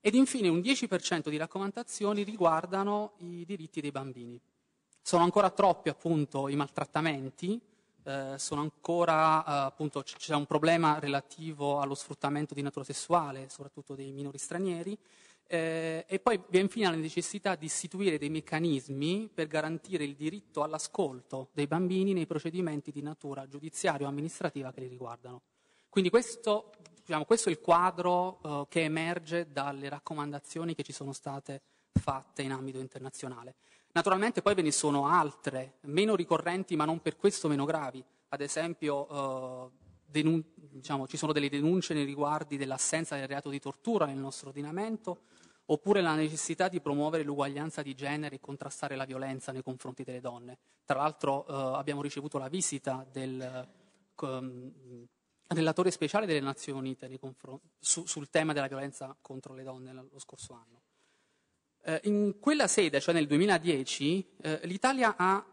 ed infine un 10% di raccomandazioni riguardano i diritti dei bambini. Sono ancora troppi appunto i maltrattamenti, eh, ancora, eh, appunto, c- c'è un problema relativo allo sfruttamento di natura sessuale, soprattutto dei minori stranieri, eh, e poi vi è infine la necessità di istituire dei meccanismi per garantire il diritto all'ascolto dei bambini nei procedimenti di natura giudiziaria o amministrativa che li riguardano. Quindi questo, diciamo, questo è il quadro eh, che emerge dalle raccomandazioni che ci sono state fatte in ambito internazionale. Naturalmente poi ve ne sono altre, meno ricorrenti ma non per questo meno gravi. Ad esempio eh, denun- diciamo, ci sono delle denunce nei riguardi dell'assenza del reato di tortura nel nostro ordinamento, oppure la necessità di promuovere l'uguaglianza di genere e contrastare la violenza nei confronti delle donne. Tra l'altro eh, abbiamo ricevuto la visita del um, ehm, relatore speciale delle Nazioni Unite su, sul tema della violenza contro le donne lo scorso anno. Eh, in quella sede, cioè nel 2010, eh, l'Italia ha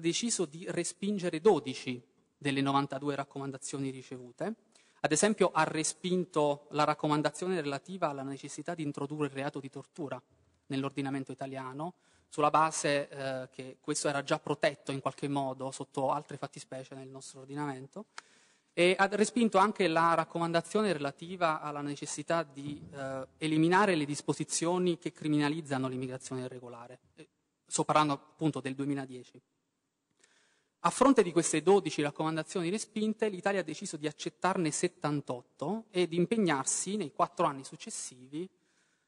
deciso di respingere 12 delle 92 raccomandazioni ricevute ad esempio ha respinto la raccomandazione relativa alla necessità di introdurre il reato di tortura nell'ordinamento italiano, sulla base eh, che questo era già protetto in qualche modo sotto altre fattispecie nel nostro ordinamento, e ha respinto anche la raccomandazione relativa alla necessità di eh, eliminare le disposizioni che criminalizzano l'immigrazione irregolare. Eh, Sto parlando appunto del 2010. A fronte di queste 12 raccomandazioni respinte, l'Italia ha deciso di accettarne 78 e di impegnarsi nei quattro anni successivi eh,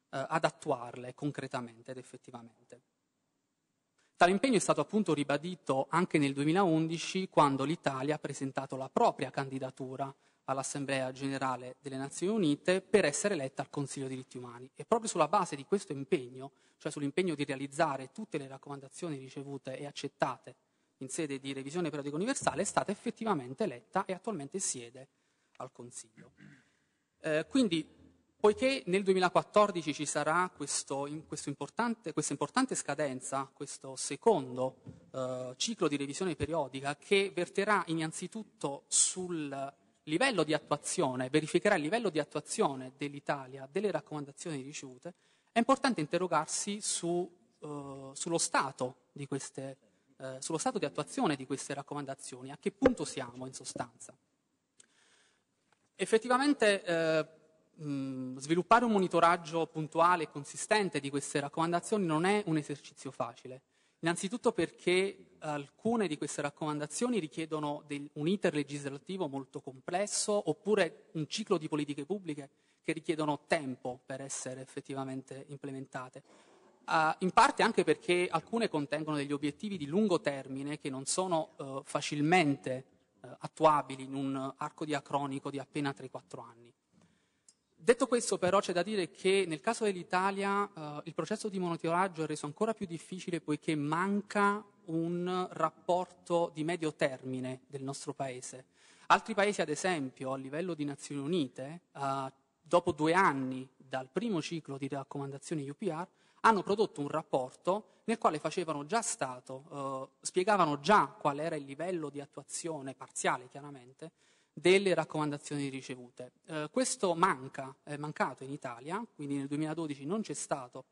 ad attuarle concretamente ed effettivamente. Tale impegno è stato appunto ribadito anche nel 2011 quando l'Italia ha presentato la propria candidatura all'Assemblea generale delle Nazioni Unite per essere eletta al Consiglio dei diritti umani. E proprio sulla base di questo impegno, cioè sull'impegno di realizzare tutte le raccomandazioni ricevute e accettate in sede di revisione periodica universale è stata effettivamente letta e attualmente siede al Consiglio. Eh, quindi, poiché nel 2014 ci sarà questo, questo importante, questa importante scadenza, questo secondo eh, ciclo di revisione periodica che verterà innanzitutto sul livello di attuazione, verificherà il livello di attuazione dell'Italia delle raccomandazioni ricevute, è importante interrogarsi su, eh, sullo stato di queste eh, sullo stato di attuazione di queste raccomandazioni, a che punto siamo in sostanza. Effettivamente eh, mh, sviluppare un monitoraggio puntuale e consistente di queste raccomandazioni non è un esercizio facile, innanzitutto perché alcune di queste raccomandazioni richiedono del, un iter legislativo molto complesso oppure un ciclo di politiche pubbliche che richiedono tempo per essere effettivamente implementate. Uh, in parte anche perché alcune contengono degli obiettivi di lungo termine che non sono uh, facilmente uh, attuabili in un arco diacronico di appena 3-4 anni. Detto questo però c'è da dire che nel caso dell'Italia eh, il processo di monitoraggio è reso ancora più difficile poiché manca un rapporto di medio termine del nostro Paese. Altri Paesi, ad esempio, a livello di Nazioni Unite, dopo due anni dal primo ciclo di raccomandazioni UPR, hanno prodotto un rapporto nel quale facevano già stato, eh, spiegavano già qual era il livello di attuazione, parziale chiaramente, delle raccomandazioni ricevute. Eh, questo manca, è mancato in Italia, quindi nel 2012 non c'è stato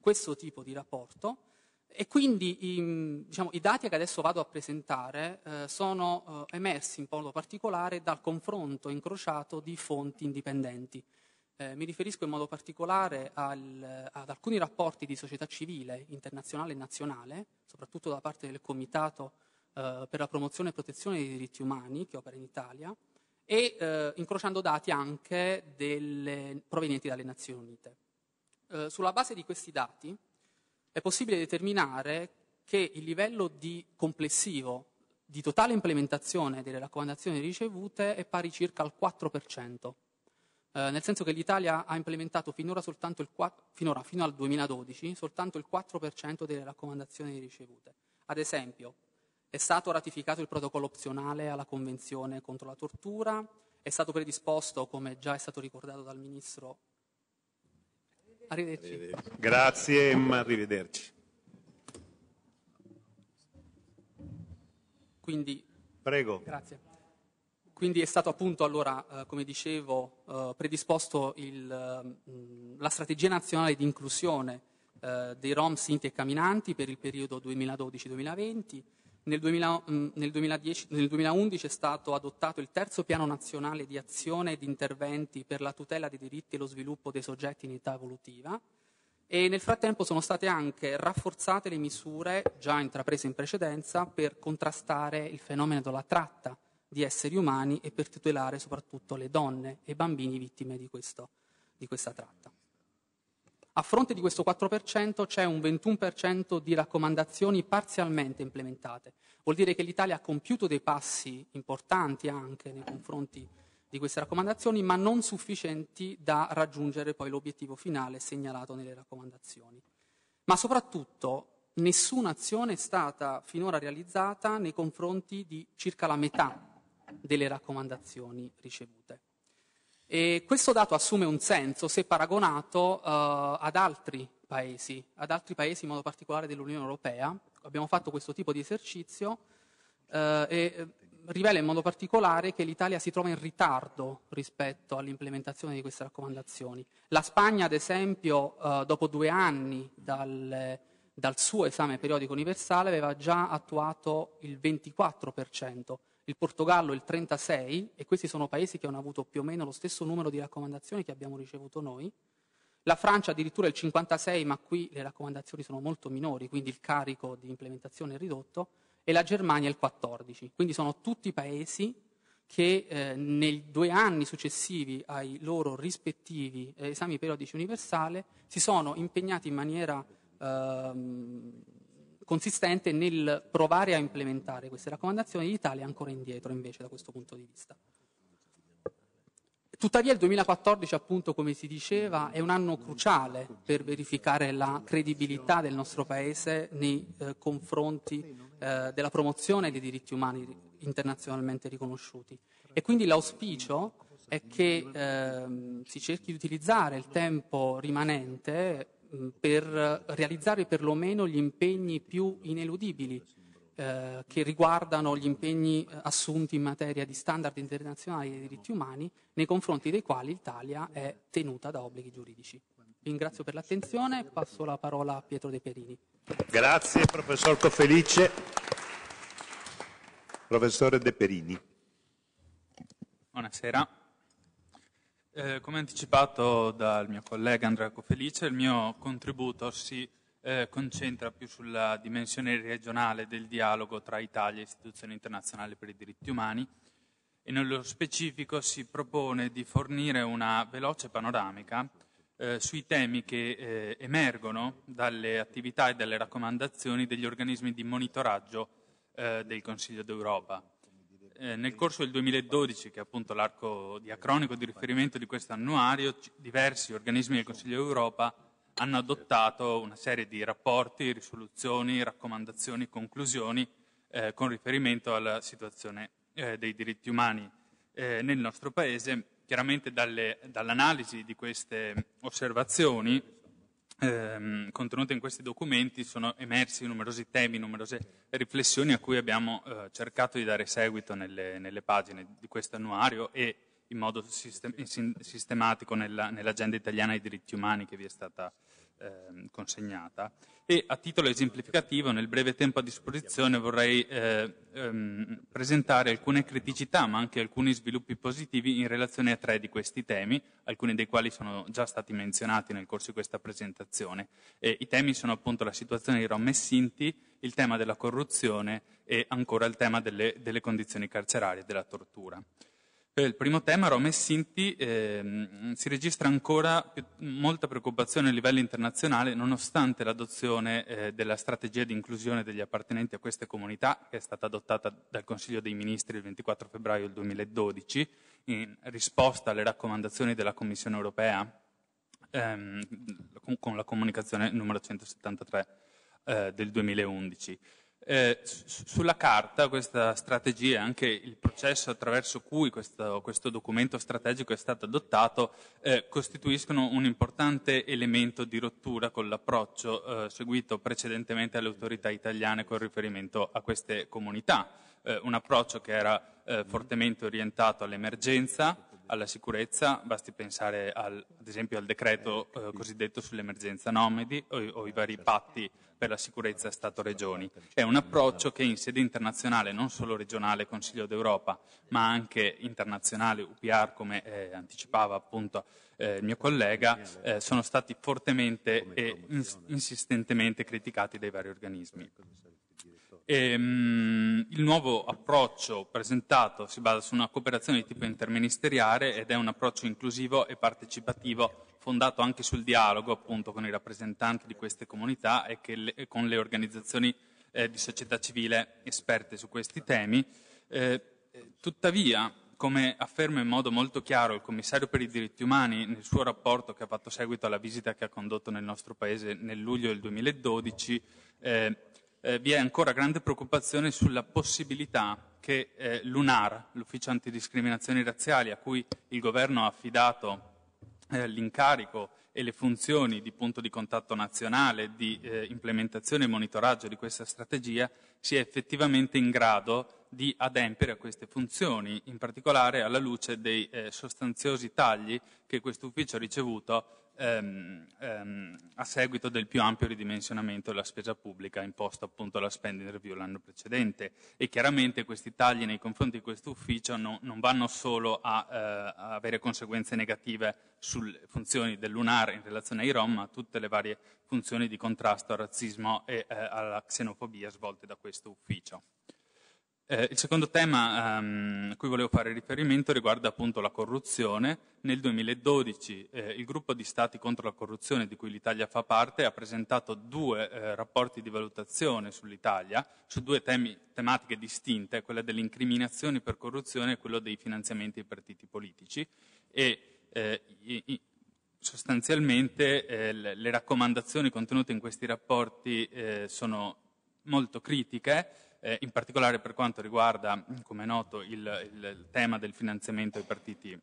questo tipo di rapporto e quindi in, diciamo, i dati che adesso vado a presentare eh, sono eh, emersi in modo particolare dal confronto incrociato di fonti indipendenti. Eh, mi riferisco in modo particolare al, ad alcuni rapporti di società civile internazionale e nazionale, soprattutto da parte del Comitato eh, per la promozione e protezione dei diritti umani che opera in Italia, e eh, incrociando dati anche delle, provenienti dalle Nazioni Unite. Eh, sulla base di questi dati è possibile determinare che il livello di complessivo di totale implementazione delle raccomandazioni ricevute è pari circa al 4%. Eh, nel senso che l'Italia ha implementato finora, 4, finora fino al 2012 soltanto il 4% delle raccomandazioni ricevute. Ad esempio, è stato ratificato il protocollo opzionale alla Convenzione contro la tortura, è stato predisposto, come già è stato ricordato dal Ministro. Arrivederci. Arrivederci. Grazie, Emma, arrivederci. Quindi, Prego. Grazie. Quindi è stato appunto allora, eh, come dicevo, eh, predisposto il, mh, mm, la strategia nazionale di inclusione eh, dei Rom, Sinti e Camminanti per il periodo 2012-2020. Nel, 2000, mh, mm, nel, 2010, nel 2011 è stato adottato il terzo piano nazionale di azione e di interventi per la tutela dei diritti e lo sviluppo dei soggetti in età evolutiva e nel frattempo sono state anche rafforzate le misure già intraprese in precedenza per contrastare il fenomeno della tratta di esseri umani e per tutelare soprattutto le donne e i bambini vittime di, questo, di questa tratta. A fronte di questo 4% c'è un 21% di raccomandazioni parzialmente implementate. Vuol dire che l'Italia ha compiuto dei passi importanti anche nei confronti di queste raccomandazioni, ma non sufficienti da raggiungere poi l'obiettivo finale segnalato nelle raccomandazioni. Ma soprattutto nessuna azione è stata finora realizzata nei confronti di circa la metà delle raccomandazioni ricevute. E questo dato assume un senso se paragonato uh, ad altri paesi, ad altri paesi in modo particolare dell'Unione Europea. Abbiamo fatto questo tipo di esercizio uh, e eh, rivela in modo particolare che l'Italia si trova in ritardo rispetto all'implementazione di queste raccomandazioni. La Spagna, ad esempio, uh, dopo due anni dal, dal suo esame periodico universale aveva già attuato il 24% il Portogallo il 36 e questi sono paesi che hanno avuto più o meno lo stesso numero di raccomandazioni che abbiamo ricevuto noi, la Francia addirittura il 56, ma qui le raccomandazioni sono molto minori, quindi il carico di implementazione è ridotto, e la Germania il 14. Quindi sono tutti paesi che eh, nei due anni successivi ai loro rispettivi eh, esami periodici universali si sono impegnati in maniera ehm, consistente nel provare a implementare queste raccomandazioni, l'Italia è ancora indietro invece da questo punto di vista. Tuttavia il 2014, appunto, come si diceva, è un anno cruciale per verificare la credibilità del nostro Paese nei eh, confronti eh, della promozione dei diritti umani internazionalmente riconosciuti. E quindi l'auspicio è che eh, si cerchi di utilizzare il tempo rimanente eh, per realizzare perlomeno gli impegni più ineludibili eh, che riguardano gli impegni eh, assunti in materia di standard internazionali dei diritti umani nei confronti dei quali l'Italia è tenuta da obblighi giuridici. Vi ringrazio per l'attenzione e passo la parola a Pietro De Perini. Grazie professor Cofelice. Professore De Perini. Buonasera. Eh, come anticipato dal mio collega Andrea Cofelice, il mio contributo si eh, concentra più sulla dimensione regionale del dialogo tra Italia e istituzioni internazionali per i diritti umani e nello specifico si propone di fornire una veloce panoramica eh, sui temi che eh, emergono dalle attività e dalle raccomandazioni degli organismi di monitoraggio eh, del Consiglio d'Europa eh, nel corso del 2012, che è appunto l'arco diacronico di riferimento di questo annuario, diversi organismi del Consiglio d'Europa hanno adottato una serie di rapporti, risoluzioni, raccomandazioni, conclusioni eh, con riferimento alla situazione eh, dei diritti umani eh, nel nostro Paese. Chiaramente dalle, dall'analisi di queste osservazioni ehm, contenute in questi documenti sono emersi numerosi temi, numerose riflessioni a cui abbiamo eh, cercato di dare seguito nelle, nelle pagine di questo annuario e in modo sistem- sistematico nella, nell'agenda italiana dei diritti umani che vi è stata eh, consegnata e a titolo esemplificativo nel breve tempo a disposizione vorrei eh, ehm, presentare alcune criticità ma anche alcuni sviluppi positivi in relazione a tre di questi temi, alcuni dei quali sono già stati menzionati nel corso di questa presentazione. E I temi sono appunto la situazione di Rom e Sinti, il tema della corruzione e ancora il tema delle, delle condizioni carcerarie e della tortura. Per eh, il primo tema, Roma e Sinti, ehm, si registra ancora più, molta preoccupazione a livello internazionale nonostante l'adozione eh, della strategia di inclusione degli appartenenti a queste comunità che è stata adottata dal Consiglio dei Ministri il 24 febbraio 2012 in risposta alle raccomandazioni della Commissione europea ehm, con, con, la comunicazione numero 173 eh, del 2011. Eh, sulla carta questa strategia, anche il processo attraverso cui questo, questo documento strategico è stato adottato, eh, costituiscono un importante elemento di rottura con l'approccio eh, seguito precedentemente alle autorità italiane con riferimento a queste comunità. Eh, un approccio che era eh, fortemente orientato all'emergenza, alla sicurezza, basti pensare al, ad esempio al decreto eh, eh cosiddetto sull'emergenza nomadi o, o, i vari certo. patti per la sicurezza Stato-Regioni. È un approccio che in sede internazionale, non solo regionale Consiglio d'Europa, ma anche internazionale UPR, come eh, anticipava appunto eh, il mio collega, eh, sono stati fortemente e ins- insistentemente criticati dai vari organismi. Certo, Ehm, il nuovo approccio presentato si basa su una cooperazione di tipo interministeriale ed è un approccio inclusivo e partecipativo fondato anche sul dialogo appunto con i rappresentanti di queste comunità e, le, con le organizzazioni eh, di società civile esperte su questi temi. Eh, tuttavia, come afferma in modo molto chiaro il commissario per i diritti umani nel suo rapporto che ha fatto seguito alla visita che ha condotto nel nostro paese nel luglio del 2012, eh, eh, vi è ancora grande preoccupazione sulla possibilità che eh, l'UNAR, l'Ufficio Antidiscriminazioni Razziali, a cui il governo ha affidato eh, l'incarico e le funzioni di punto di contatto nazionale, di eh, implementazione e monitoraggio di questa strategia, sia effettivamente in grado di adempiere a queste funzioni, in particolare alla luce dei eh, sostanziosi tagli che questo ufficio ha ricevuto ehm, ehm, a seguito del più ampio ridimensionamento della spesa pubblica imposto appunto alla spending review l'anno precedente e chiaramente questi tagli nei confronti di questo ufficio no, non vanno solo a, eh, a, avere conseguenze negative sulle funzioni dell'UNAR in relazione ai Rom ma a tutte le varie funzioni di contrasto al razzismo e eh, alla xenofobia svolte da questo ufficio. Eh, il secondo tema ehm, a cui volevo fare riferimento riguarda appunto la corruzione. Nel 2012 eh, il gruppo di stati contro la corruzione di cui l'Italia fa parte ha presentato due eh, rapporti di valutazione sull'Italia su due temi, tematiche distinte, quella delle incriminazioni per corruzione e quella dei finanziamenti ai partiti politici e eh, i, i, sostanzialmente eh, le raccomandazioni contenute in questi rapporti eh, sono molto critiche eh, in particolare per quanto riguarda, come è noto, il, il tema del finanziamento ai partiti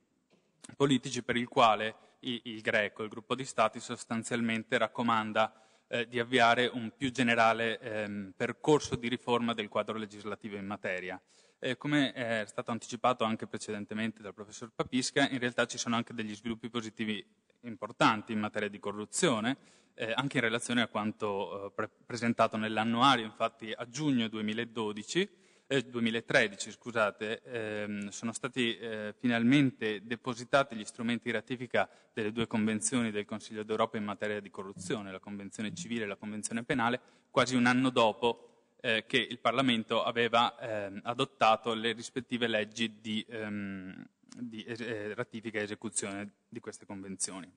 politici per il quale il, il, Greco, il gruppo di Stati, sostanzialmente raccomanda eh, di avviare un più generale ehm, percorso di riforma del quadro legislativo in materia. Eh, come eh, è stato anticipato anche precedentemente dal professor Papisca, in realtà ci sono anche degli sviluppi positivi importanti in materia di corruzione, eh, anche in relazione a quanto eh, pre- presentato nell'annuario, infatti a giugno 2012, eh, 2013 scusate, ehm, sono stati eh, finalmente depositati gli strumenti di ratifica delle due convenzioni del Consiglio d'Europa in materia di corruzione, la Convenzione civile e la Convenzione penale, quasi un anno dopo eh, che il Parlamento aveva ehm, adottato le rispettive leggi di ehm, di er-, eh, ratifica e esecuzione di queste convenzioni.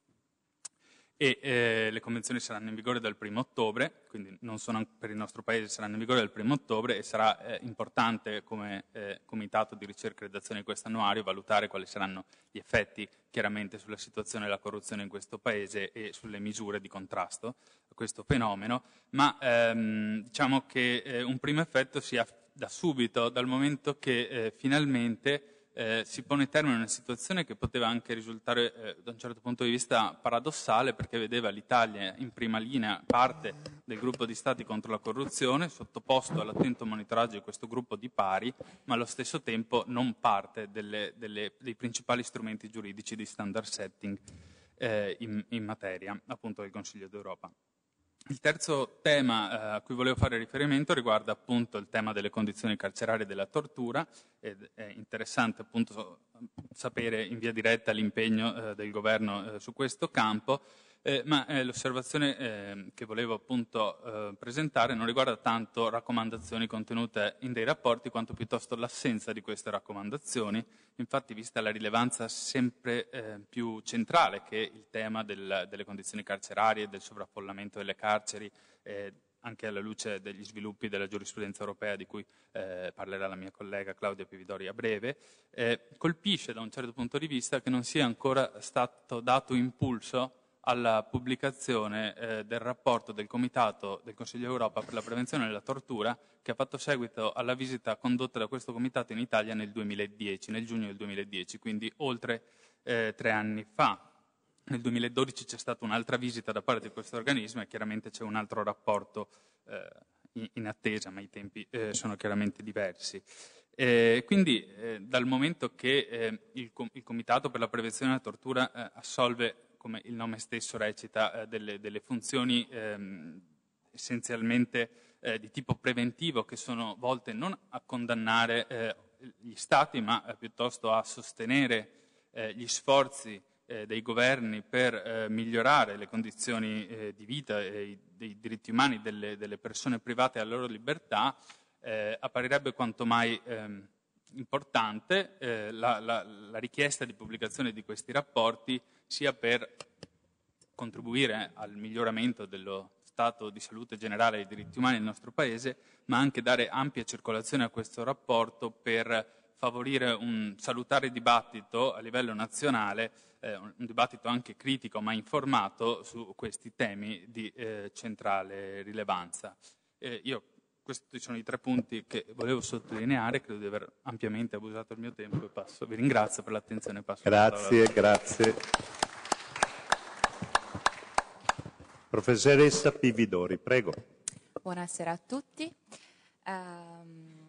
E, eh, le convenzioni saranno in vigore dal 1 ottobre, quindi non sono per il nostro Paese, saranno in vigore dal 1 ottobre e sarà eh, importante come eh, Comitato di ricerca e redazione di questo annuario valutare quali saranno gli effetti chiaramente sulla situazione della corruzione in questo Paese e sulle misure di contrasto a questo fenomeno, ma ehm, diciamo che eh, un primo effetto sia da subito, dal momento che eh, finalmente eh, si pone termine a una situazione che poteva anche risultare eh, da un certo punto di vista paradossale perché vedeva l'Italia in prima linea parte del gruppo di stati contro la corruzione, sottoposto all'attento monitoraggio di questo gruppo di pari, ma allo stesso tempo non parte delle, delle, dei principali strumenti giuridici di standard setting eh, in, in materia appunto del Consiglio d'Europa. Il terzo tema eh, a cui volevo fare riferimento riguarda appunto il tema delle condizioni carcerarie e della tortura. Ed è interessante appunto sapere in via diretta l'impegno eh, del governo eh, su questo campo. Eh, ma eh, l'osservazione eh, che volevo appunto eh, presentare non riguarda tanto raccomandazioni contenute in dei rapporti quanto piuttosto l'assenza di queste raccomandazioni, infatti vista la rilevanza sempre eh, più centrale che il tema del, delle condizioni carcerarie, del sovraffollamento delle carceri, eh, anche alla luce degli sviluppi della giurisprudenza europea di cui eh, parlerà la mia collega Claudia Pividori a breve, eh, colpisce da un certo punto di vista che non sia ancora stato dato impulso alla pubblicazione eh, del rapporto del Comitato del Consiglio d'Europa per la prevenzione della tortura che ha fatto seguito alla visita condotta da questo Comitato in Italia nel 2010, nel giugno del 2010, quindi oltre eh, tre anni fa. Nel 2012 c'è stata un'altra visita da parte di questo organismo e chiaramente c'è un altro rapporto eh, in, in, attesa, ma i tempi eh, sono chiaramente diversi. Eh, quindi eh, dal momento che eh, il, com- il, Comitato per la prevenzione della tortura eh, assolve come il nome stesso recita, eh, delle, delle funzioni ehm, essenzialmente eh, di tipo preventivo che sono volte non a condannare eh, gli Stati, ma eh, piuttosto a sostenere eh, gli sforzi eh, dei governi per migliorare le condizioni di vita e i, dei diritti umani delle, delle persone private e la loro libertà, apparirebbe quanto mai ehm, importante eh, la, la, la, richiesta di pubblicazione di questi rapporti sia per contribuire al miglioramento dello stato di salute generale dei diritti umani nel nostro Paese, ma anche dare ampia circolazione a questo rapporto per favorire un salutare dibattito a livello nazionale, eh, un dibattito anche critico ma informato su questi temi di eh, centrale rilevanza. Eh, io questi sono i tre punti che volevo sottolineare, credo di aver ampiamente abusato il mio tempo e passo. Vi ringrazio per l'attenzione. Passo grazie, grazie. Professoressa Pividori, prego. Buonasera a tutti. Um,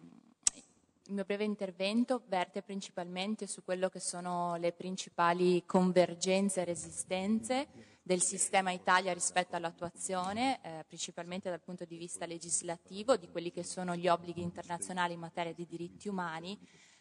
il mio breve intervento verte principalmente su quello che sono le principali convergenze e resistenze del sistema Italia rispetto all'attuazione, eh, principalmente dal punto di vista legislativo, di quelli che sono gli obblighi internazionali in materia di diritti umani,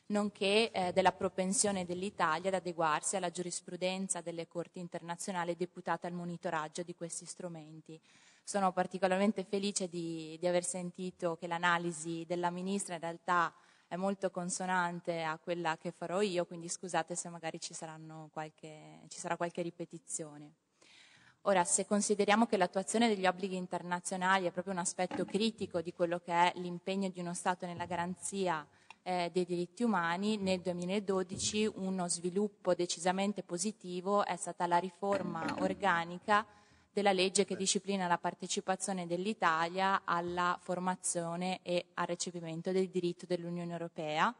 nonché eh, della propensione dell'Italia ad adeguarsi alla giurisprudenza delle corti internazionali deputate al monitoraggio di questi strumenti. Sono particolarmente felice di, di aver sentito che l'analisi della Ministra in realtà è molto consonante a quella che farò io, quindi scusate se magari ci, qualche, ci sarà qualche ripetizione. Ora, se consideriamo che l'attuazione degli obblighi internazionali è proprio un aspetto critico di quello che è l'impegno di uno Stato nella garanzia eh, dei diritti umani, nel 2012 uno sviluppo decisamente positivo è stata la riforma organica della legge che disciplina la partecipazione dell'Italia alla formazione e al recepimento del diritto dell'Unione Europea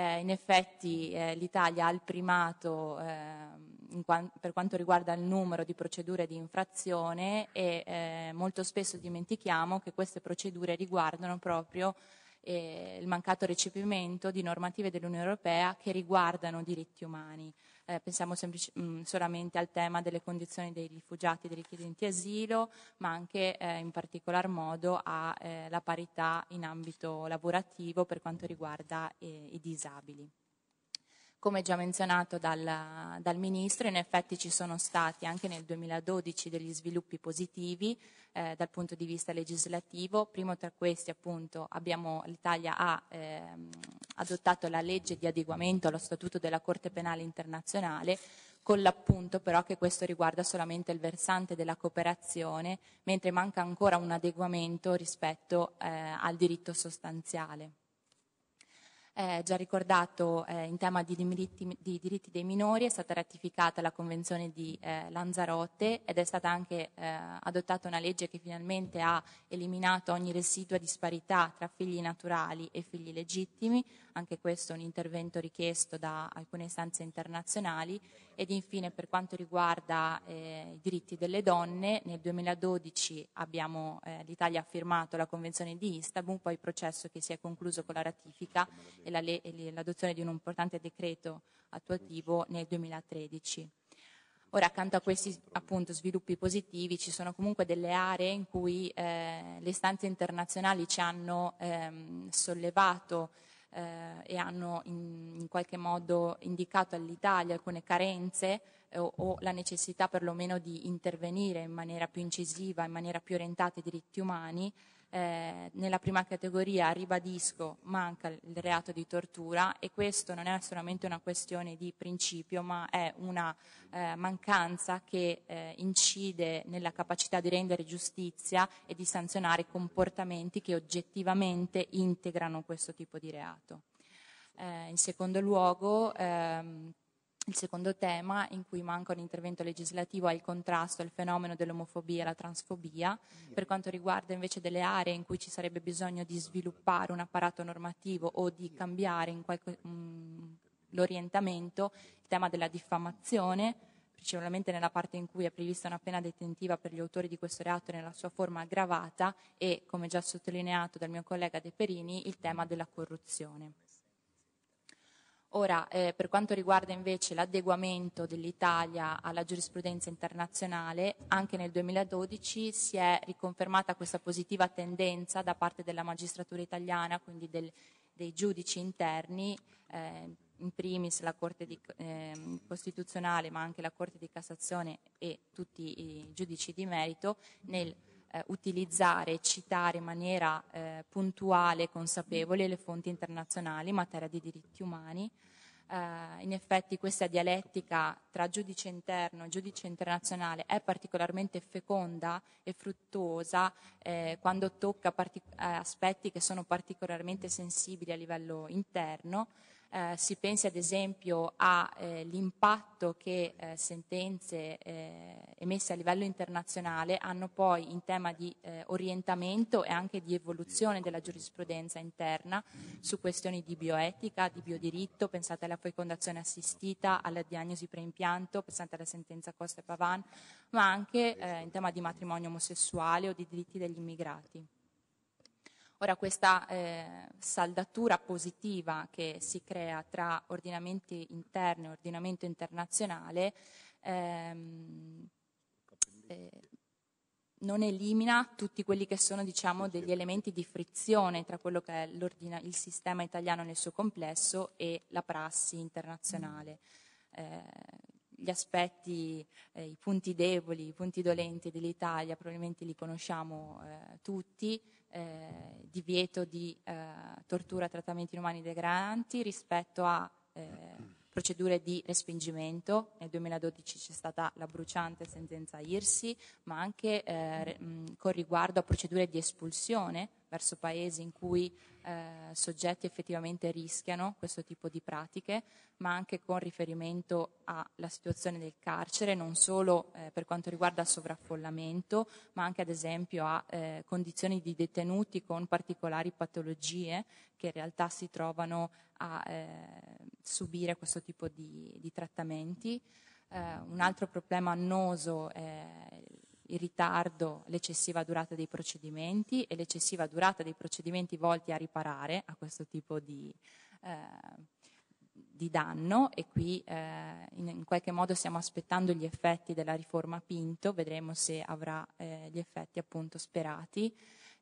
eh, in effetti eh, l'Italia ha il primato eh, qua- per quanto riguarda il numero di procedure di infrazione e eh, molto spesso dimentichiamo che queste procedure riguardano proprio eh, il mancato recepimento di normative dell'Unione Europea che riguardano diritti umani eh, pensiamo semplici, mh, mm, solamente al tema delle condizioni dei rifugiati, e dei richiedenti asilo, ma anche eh, in particolar modo alla eh, parità in ambito lavorativo per quanto riguarda eh, i disabili. Come già menzionato dal, dal, Ministro, in effetti ci sono stati anche nel 2012 degli sviluppi positivi eh, dal punto di vista legislativo. Primo tra questi appunto abbiamo, l'Italia ha eh, adottato la legge di adeguamento allo Statuto della Corte Penale Internazionale con l'appunto però che questo riguarda solamente il versante della cooperazione, mentre manca ancora un adeguamento rispetto eh, al diritto sostanziale eh, già ricordato eh, in tema di diritti, di diritti, dei minori è stata ratificata la Convenzione di eh, Lanzarote ed è stata anche eh, adottata una legge che finalmente ha eliminato ogni residua disparità tra figli naturali e figli legittimi, anche questo è un intervento richiesto da alcune istanze internazionali ed infine per quanto riguarda eh, i diritti delle donne nel 2012 abbiamo, eh, l'Italia ha firmato la Convenzione di Istanbul, poi il processo che si è concluso con la ratifica la, e l'adozione di un importante decreto attuativo nel 2013. Ora, accanto a questi appunto, sviluppi positivi, ci sono comunque delle aree in cui eh, le istanze internazionali ci hanno ehm, sollevato eh, e hanno in, in, qualche modo indicato all'Italia alcune carenze eh, o, o, la necessità perlomeno di intervenire in maniera più incisiva, in maniera più orientata ai diritti umani eh, nella prima categoria, ribadisco, manca il reato di tortura e questo non è solamente una questione di principio, ma è una eh, mancanza che eh, incide nella capacità di rendere giustizia e di sanzionare comportamenti che oggettivamente integrano questo tipo di reato. Eh, in secondo luogo, ehm, il secondo tema in cui manca un intervento legislativo è il contrasto al fenomeno dell'omofobia e la transfobia. Per quanto riguarda invece delle aree in cui ci sarebbe bisogno di sviluppare un apparato normativo o di cambiare qualche, mh, mm, l'orientamento, il tema della diffamazione, principalmente nella parte in cui è prevista una pena detentiva per gli autori di questo reato nella sua forma aggravata e, come già sottolineato dal mio collega De Perini, il tema della corruzione. Ora, eh, per quanto riguarda invece l'adeguamento dell'Italia alla giurisprudenza internazionale, anche nel 2012 si è riconfermata questa positiva tendenza da parte della magistratura italiana, quindi del, dei giudici interni, eh, in primis la Corte di, eh, Costituzionale, ma anche la Corte di Cassazione e tutti i giudici di merito, nel eh, utilizzare e citare in maniera eh, puntuale e consapevole le fonti internazionali in materia di diritti umani. Eh, in effetti questa dialettica tra giudice interno e giudice internazionale è particolarmente feconda e fruttuosa eh, quando tocca partic- eh, aspetti che sono particolarmente sensibili a livello interno eh, si pensi ad esempio all'impatto eh, che eh, sentenze eh, emesse a livello internazionale hanno poi in tema di orientamento e anche di evoluzione della giurisprudenza interna su questioni di bioetica, di biodiritto, pensate alla fecondazione assistita, alla diagnosi preimpianto, pensate alla sentenza Costa e Pavan, ma anche in tema di matrimonio omosessuale o di diritti degli immigrati. Ora questa eh, saldatura positiva che si crea tra ordinamenti interni e ordinamento internazionale ehm, eh, non elimina tutti quelli che sono diciamo, degli elementi di frizione tra quello che è il sistema italiano nel suo complesso e la prassi internazionale. Mm. Eh, gli aspetti, eh, i punti deboli, i punti dolenti dell'Italia probabilmente li conosciamo eh, tutti, eh, divieto di eh, tortura, trattamenti inumani degradanti rispetto a eh, procedure di respingimento. Nel 2012 c'è stata la bruciante sentenza IRSI, ma anche eh, con riguardo a procedure di espulsione verso paesi in cui eh, soggetti effettivamente rischiano questo tipo di pratiche, ma anche con riferimento alla situazione del carcere, non solo eh, per quanto riguarda sovraffollamento, ma anche ad esempio a eh, condizioni di detenuti con particolari patologie che in realtà si trovano a eh, subire questo tipo di, di trattamenti. Uh, un altro problema annoso è eh, il ritardo, l'eccessiva durata dei procedimenti e l'eccessiva durata dei procedimenti volti a riparare a questo tipo di, eh, di danno e qui eh, in, in, qualche modo stiamo aspettando gli effetti della riforma Pinto, vedremo se avrà eh, gli effetti appunto sperati.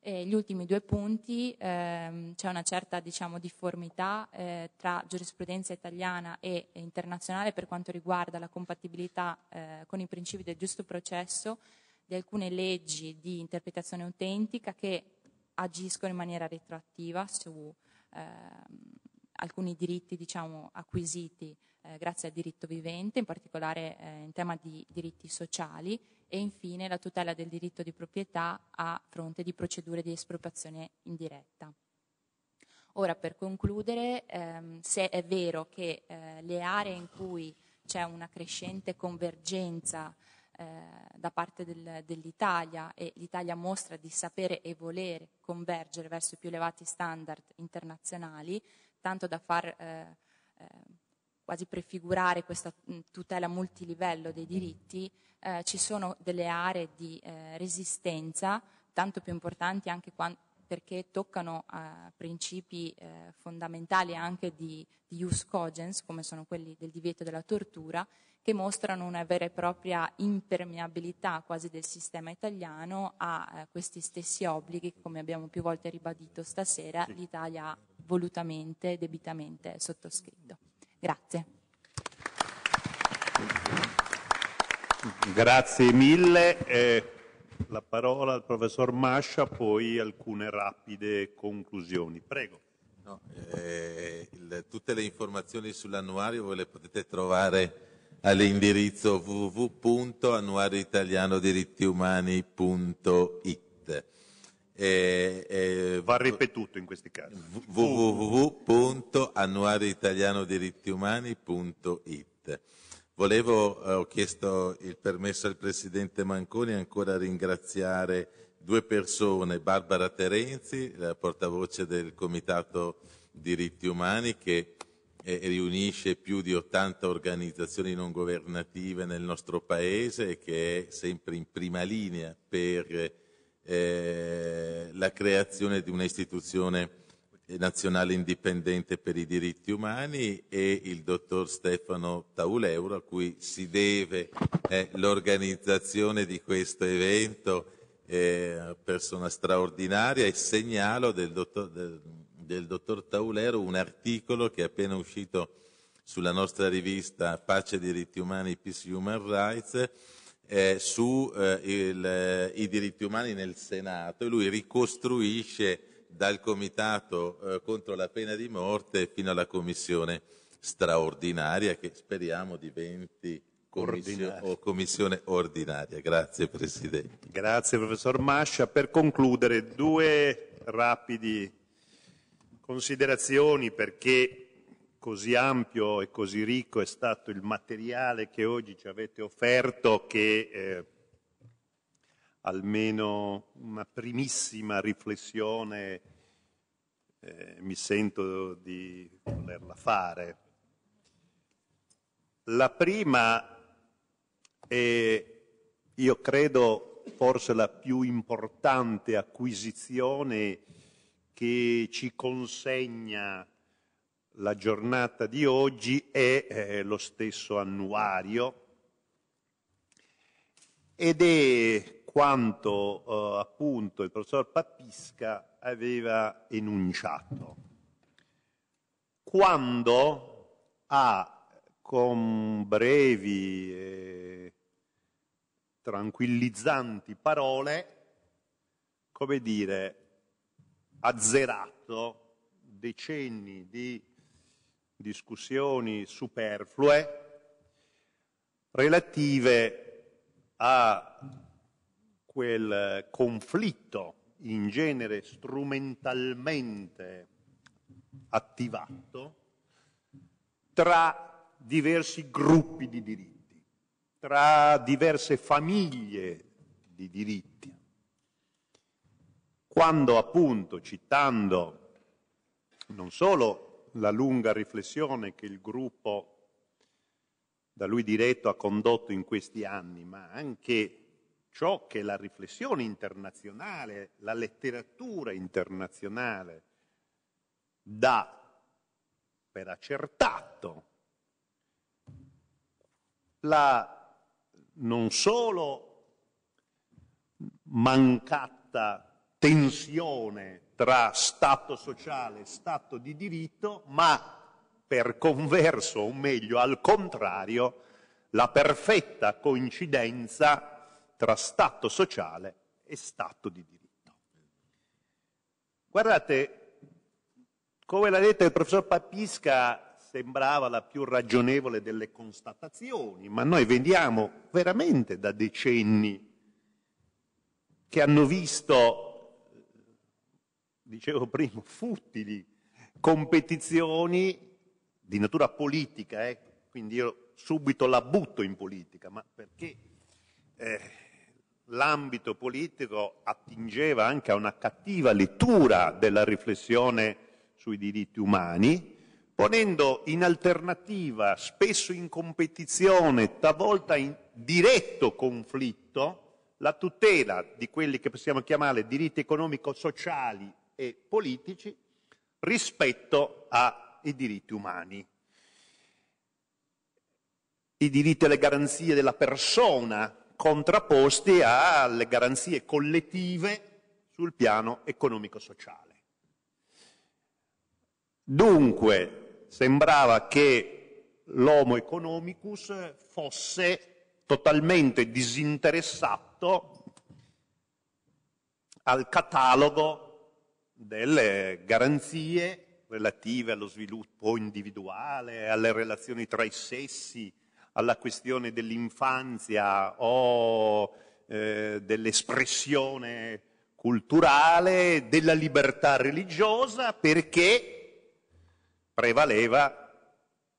E gli ultimi due punti, ehm, c'è una certa diciamo, difformità eh, tra giurisprudenza italiana e internazionale per quanto riguarda la compatibilità eh, con i principi del giusto processo di alcune leggi di interpretazione autentica che agiscono in maniera retroattiva su eh, alcuni diritti diciamo, acquisiti eh, grazie al diritto vivente, in particolare eh, in tema di diritti sociali e infine la tutela del diritto di proprietà a fronte di procedure di espropriazione indiretta. Ora, per concludere, ehm, se è vero che eh, le aree in cui c'è una crescente convergenza eh, da parte del, dell'Italia e l'Italia mostra di sapere e volere convergere verso i più elevati standard internazionali, tanto da far eh, eh, quasi prefigurare questa mm, tutela multilivello dei diritti, eh, ci sono delle aree di eh, resistenza tanto più importanti anche quando, perché toccano eh, principi eh, fondamentali anche di, di use cogens, come sono quelli del divieto della tortura, che mostrano una vera e propria impermeabilità quasi del sistema italiano a eh, questi stessi obblighi che, come abbiamo più volte ribadito stasera, sì. l'Italia ha volutamente, e debitamente sottoscritto. Grazie. Grazie mille. Eh, la parola al professor Mascia, poi alcune rapide conclusioni. Prego. No, eh, il, tutte le informazioni sull'annuario voi le potete trovare all'indirizzo www.annuarioitalianodiritti-umani.it eh, eh, Va ripetuto in questi casi. www.annuarioitalianodiritti-umani.it Volevo, eh, ho chiesto il permesso al Presidente Manconi ancora ringraziare due persone, Barbara Terenzi, la portavoce del Comitato Diritti Umani, che eh, riunisce più di 80 organizzazioni non governative nel nostro Paese e che è sempre in prima linea per eh, la creazione di un'istituzione nazionale indipendente per i diritti umani e il dottor Stefano Tauleuro a cui si deve eh, l'organizzazione di questo evento, eh, persona straordinaria e segnalo del dottor, del, del dottor Taulero un articolo che è appena uscito sulla nostra rivista Pace e diritti umani, Peace Human Rights, eh, su eh, il, eh, i diritti umani nel Senato e lui ricostruisce dal Comitato eh, contro la pena di morte fino alla Commissione straordinaria che speriamo diventi commissione, o commissione ordinaria. Grazie Presidente. Grazie Professor Mascia. Per concludere due rapidi considerazioni perché così ampio e così ricco è stato il materiale che oggi ci avete offerto che eh, almeno una primissima riflessione eh, mi sento di volerla fare. La prima è, io credo, forse la più importante acquisizione che ci consegna la giornata di oggi è eh, lo stesso annuario ed è quanto eh, appunto il professor Papisca aveva enunciato. Quando ha con brevi e tranquillizzanti parole, come dire, azzerato decenni di discussioni superflue relative a quel eh, conflitto in genere strumentalmente attivato tra diversi gruppi di diritti, tra diverse famiglie di diritti. Quando appunto, citando non solo la lunga riflessione che il gruppo da lui diretto ha condotto in questi anni, ma anche ciò che la riflessione internazionale, la letteratura internazionale dà per accertato la non solo mancata tensione tra Stato sociale e Stato di diritto, ma per converso, o meglio al contrario, la perfetta coincidenza tra Stato sociale e Stato di diritto. Guardate, come l'ha detto il professor Papisca, sembrava la più ragionevole delle constatazioni, ma noi vediamo veramente da decenni che hanno visto, dicevo prima, futili competizioni di natura politica, eh? quindi io subito la butto in politica, ma perché eh, l'ambito politico attingeva anche a una cattiva lettura della riflessione sui diritti umani, ponendo in alternativa, spesso in competizione, talvolta in diretto conflitto, la tutela di quelli che possiamo chiamare diritti economico-sociali e politici rispetto ai diritti umani. I diritti e le garanzie della persona contrapposti alle garanzie collettive sul piano economico-sociale. Dunque, sembrava che l'homo economicus fosse totalmente disinteressato al catalogo delle garanzie relative allo sviluppo individuale, alle relazioni tra i sessi, alla questione dell'infanzia o eh, dell'espressione culturale, della libertà religiosa, perché prevaleva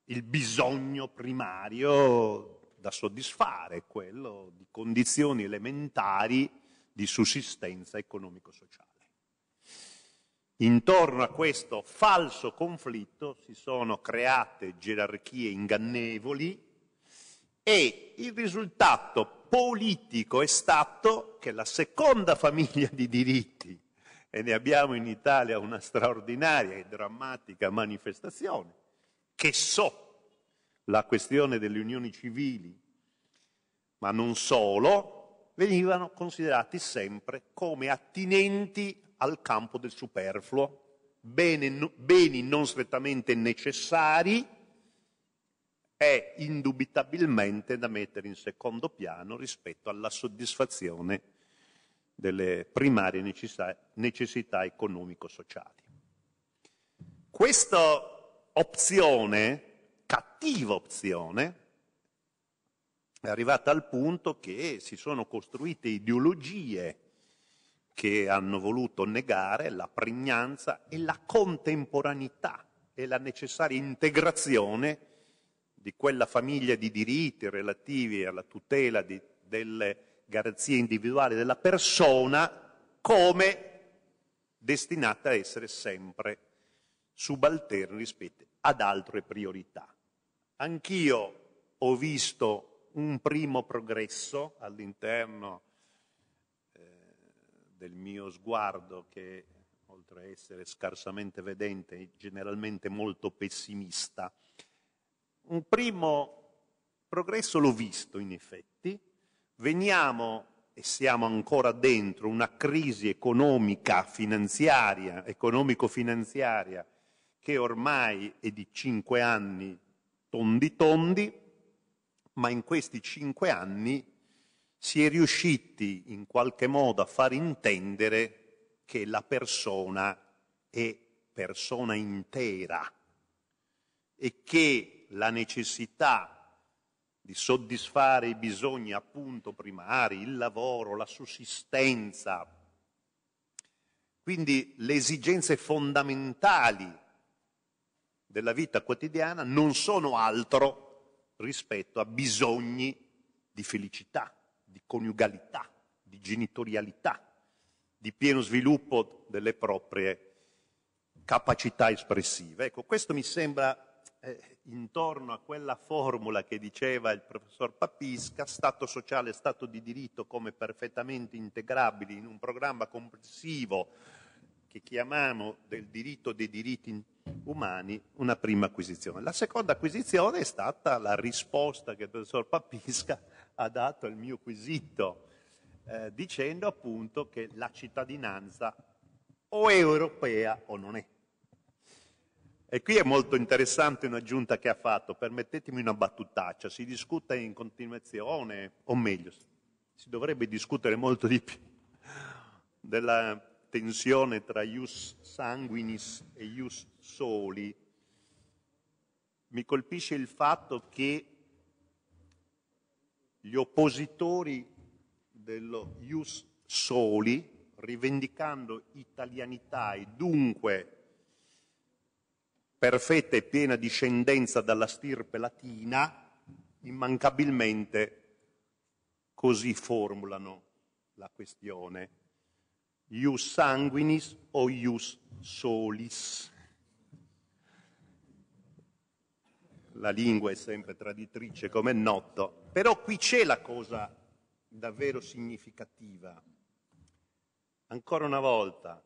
il bisogno primario da soddisfare, quello di condizioni elementari di sussistenza economico-sociale. Intorno a questo falso conflitto si sono create gerarchie ingannevoli, e il risultato politico è stato che la seconda famiglia di diritti, e ne abbiamo in Italia una straordinaria e drammatica manifestazione, che so la questione delle unioni civili, ma non solo, venivano considerati sempre come attinenti al campo del superfluo, beni non strettamente necessari, è indubitabilmente da mettere in secondo piano rispetto alla soddisfazione delle primarie necessità, necessità economico-sociali. Questa opzione, cattiva opzione, è arrivata al punto che si sono costruite ideologie che hanno voluto negare la pregnanza e la contemporaneità e la necessaria integrazione di quella famiglia di diritti relativi alla tutela di, delle garanzie individuali della persona come destinata a essere sempre subalterna rispetto ad altre priorità. Anch'io ho visto un primo progresso all'interno eh, del mio sguardo che oltre a essere scarsamente vedente è generalmente molto pessimista un primo progresso l'ho visto in effetti, veniamo e siamo ancora dentro una crisi economica, finanziaria, economico-finanziaria che ormai è di cinque anni tondi tondi, ma in questi cinque anni si è riusciti in qualche modo a far intendere che la persona è persona intera e che la necessità di soddisfare i bisogni appunto primari, il lavoro, la sussistenza, quindi le esigenze fondamentali della vita quotidiana non sono altro rispetto a bisogni di felicità, di coniugalità, di genitorialità, di pieno sviluppo delle proprie capacità espressive. Ecco, questo mi sembra eh, intorno a quella formula che diceva il professor Papisca, Stato sociale e Stato di diritto come perfettamente integrabili in un programma complessivo che chiamiamo del diritto dei diritti umani, una prima acquisizione. La seconda acquisizione è stata la risposta che il professor Papisca ha dato al mio quesito, eh, dicendo appunto che la cittadinanza o è europea o non è. E qui è molto interessante un'aggiunta che ha fatto, permettetemi una battutaccia, si discute in continuazione, o meglio, si dovrebbe discutere molto di più della tensione tra ius sanguinis e ius soli. Mi colpisce il fatto che gli oppositori dello ius soli, rivendicando italianità e dunque perfetta e piena discendenza dalla stirpe latina, immancabilmente così formulano la questione. Ius sanguinis o ius solis. La lingua è sempre traditrice, come è noto, però qui c'è la cosa davvero significativa. Ancora una volta,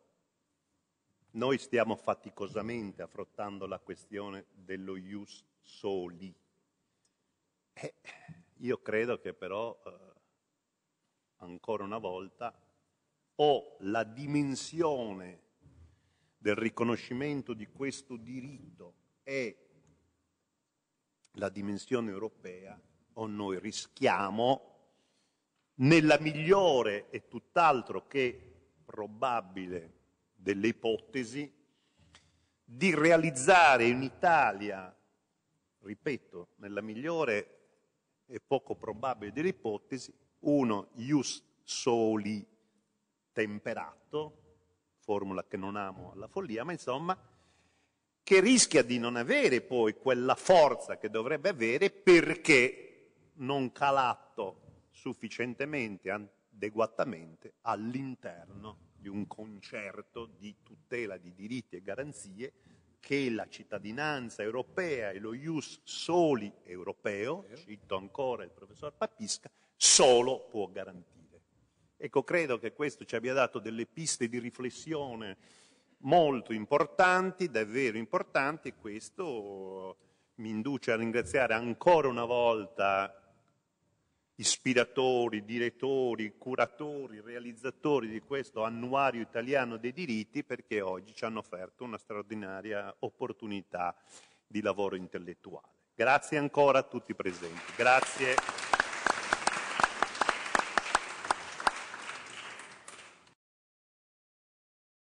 noi stiamo faticosamente affrontando la questione dello ius soli. Eh, io credo che però, eh, ancora una volta, o la dimensione del riconoscimento di questo diritto è la dimensione europea, o noi rischiamo, nella migliore e tutt'altro che probabile delle ipotesi di realizzare in Italia, ripeto, nella migliore e poco probabile delle ipotesi, uno ius soli temperato, formula che non amo alla follia, ma insomma, che rischia di non avere poi quella forza che dovrebbe avere perché non calato sufficientemente, adeguatamente all'interno di un concerto di tutela di diritti e garanzie che la cittadinanza europea e lo ius soli europeo, cito ancora il professor Papisca, solo può garantire. Ecco, credo che questo ci abbia dato delle piste di riflessione molto importanti, davvero importanti, e questo mi induce a ringraziare ancora una volta ispiratori, direttori, curatori, realizzatori di questo annuario italiano dei diritti perché oggi ci hanno offerto una straordinaria opportunità di lavoro intellettuale. Grazie ancora a tutti i presenti. Grazie.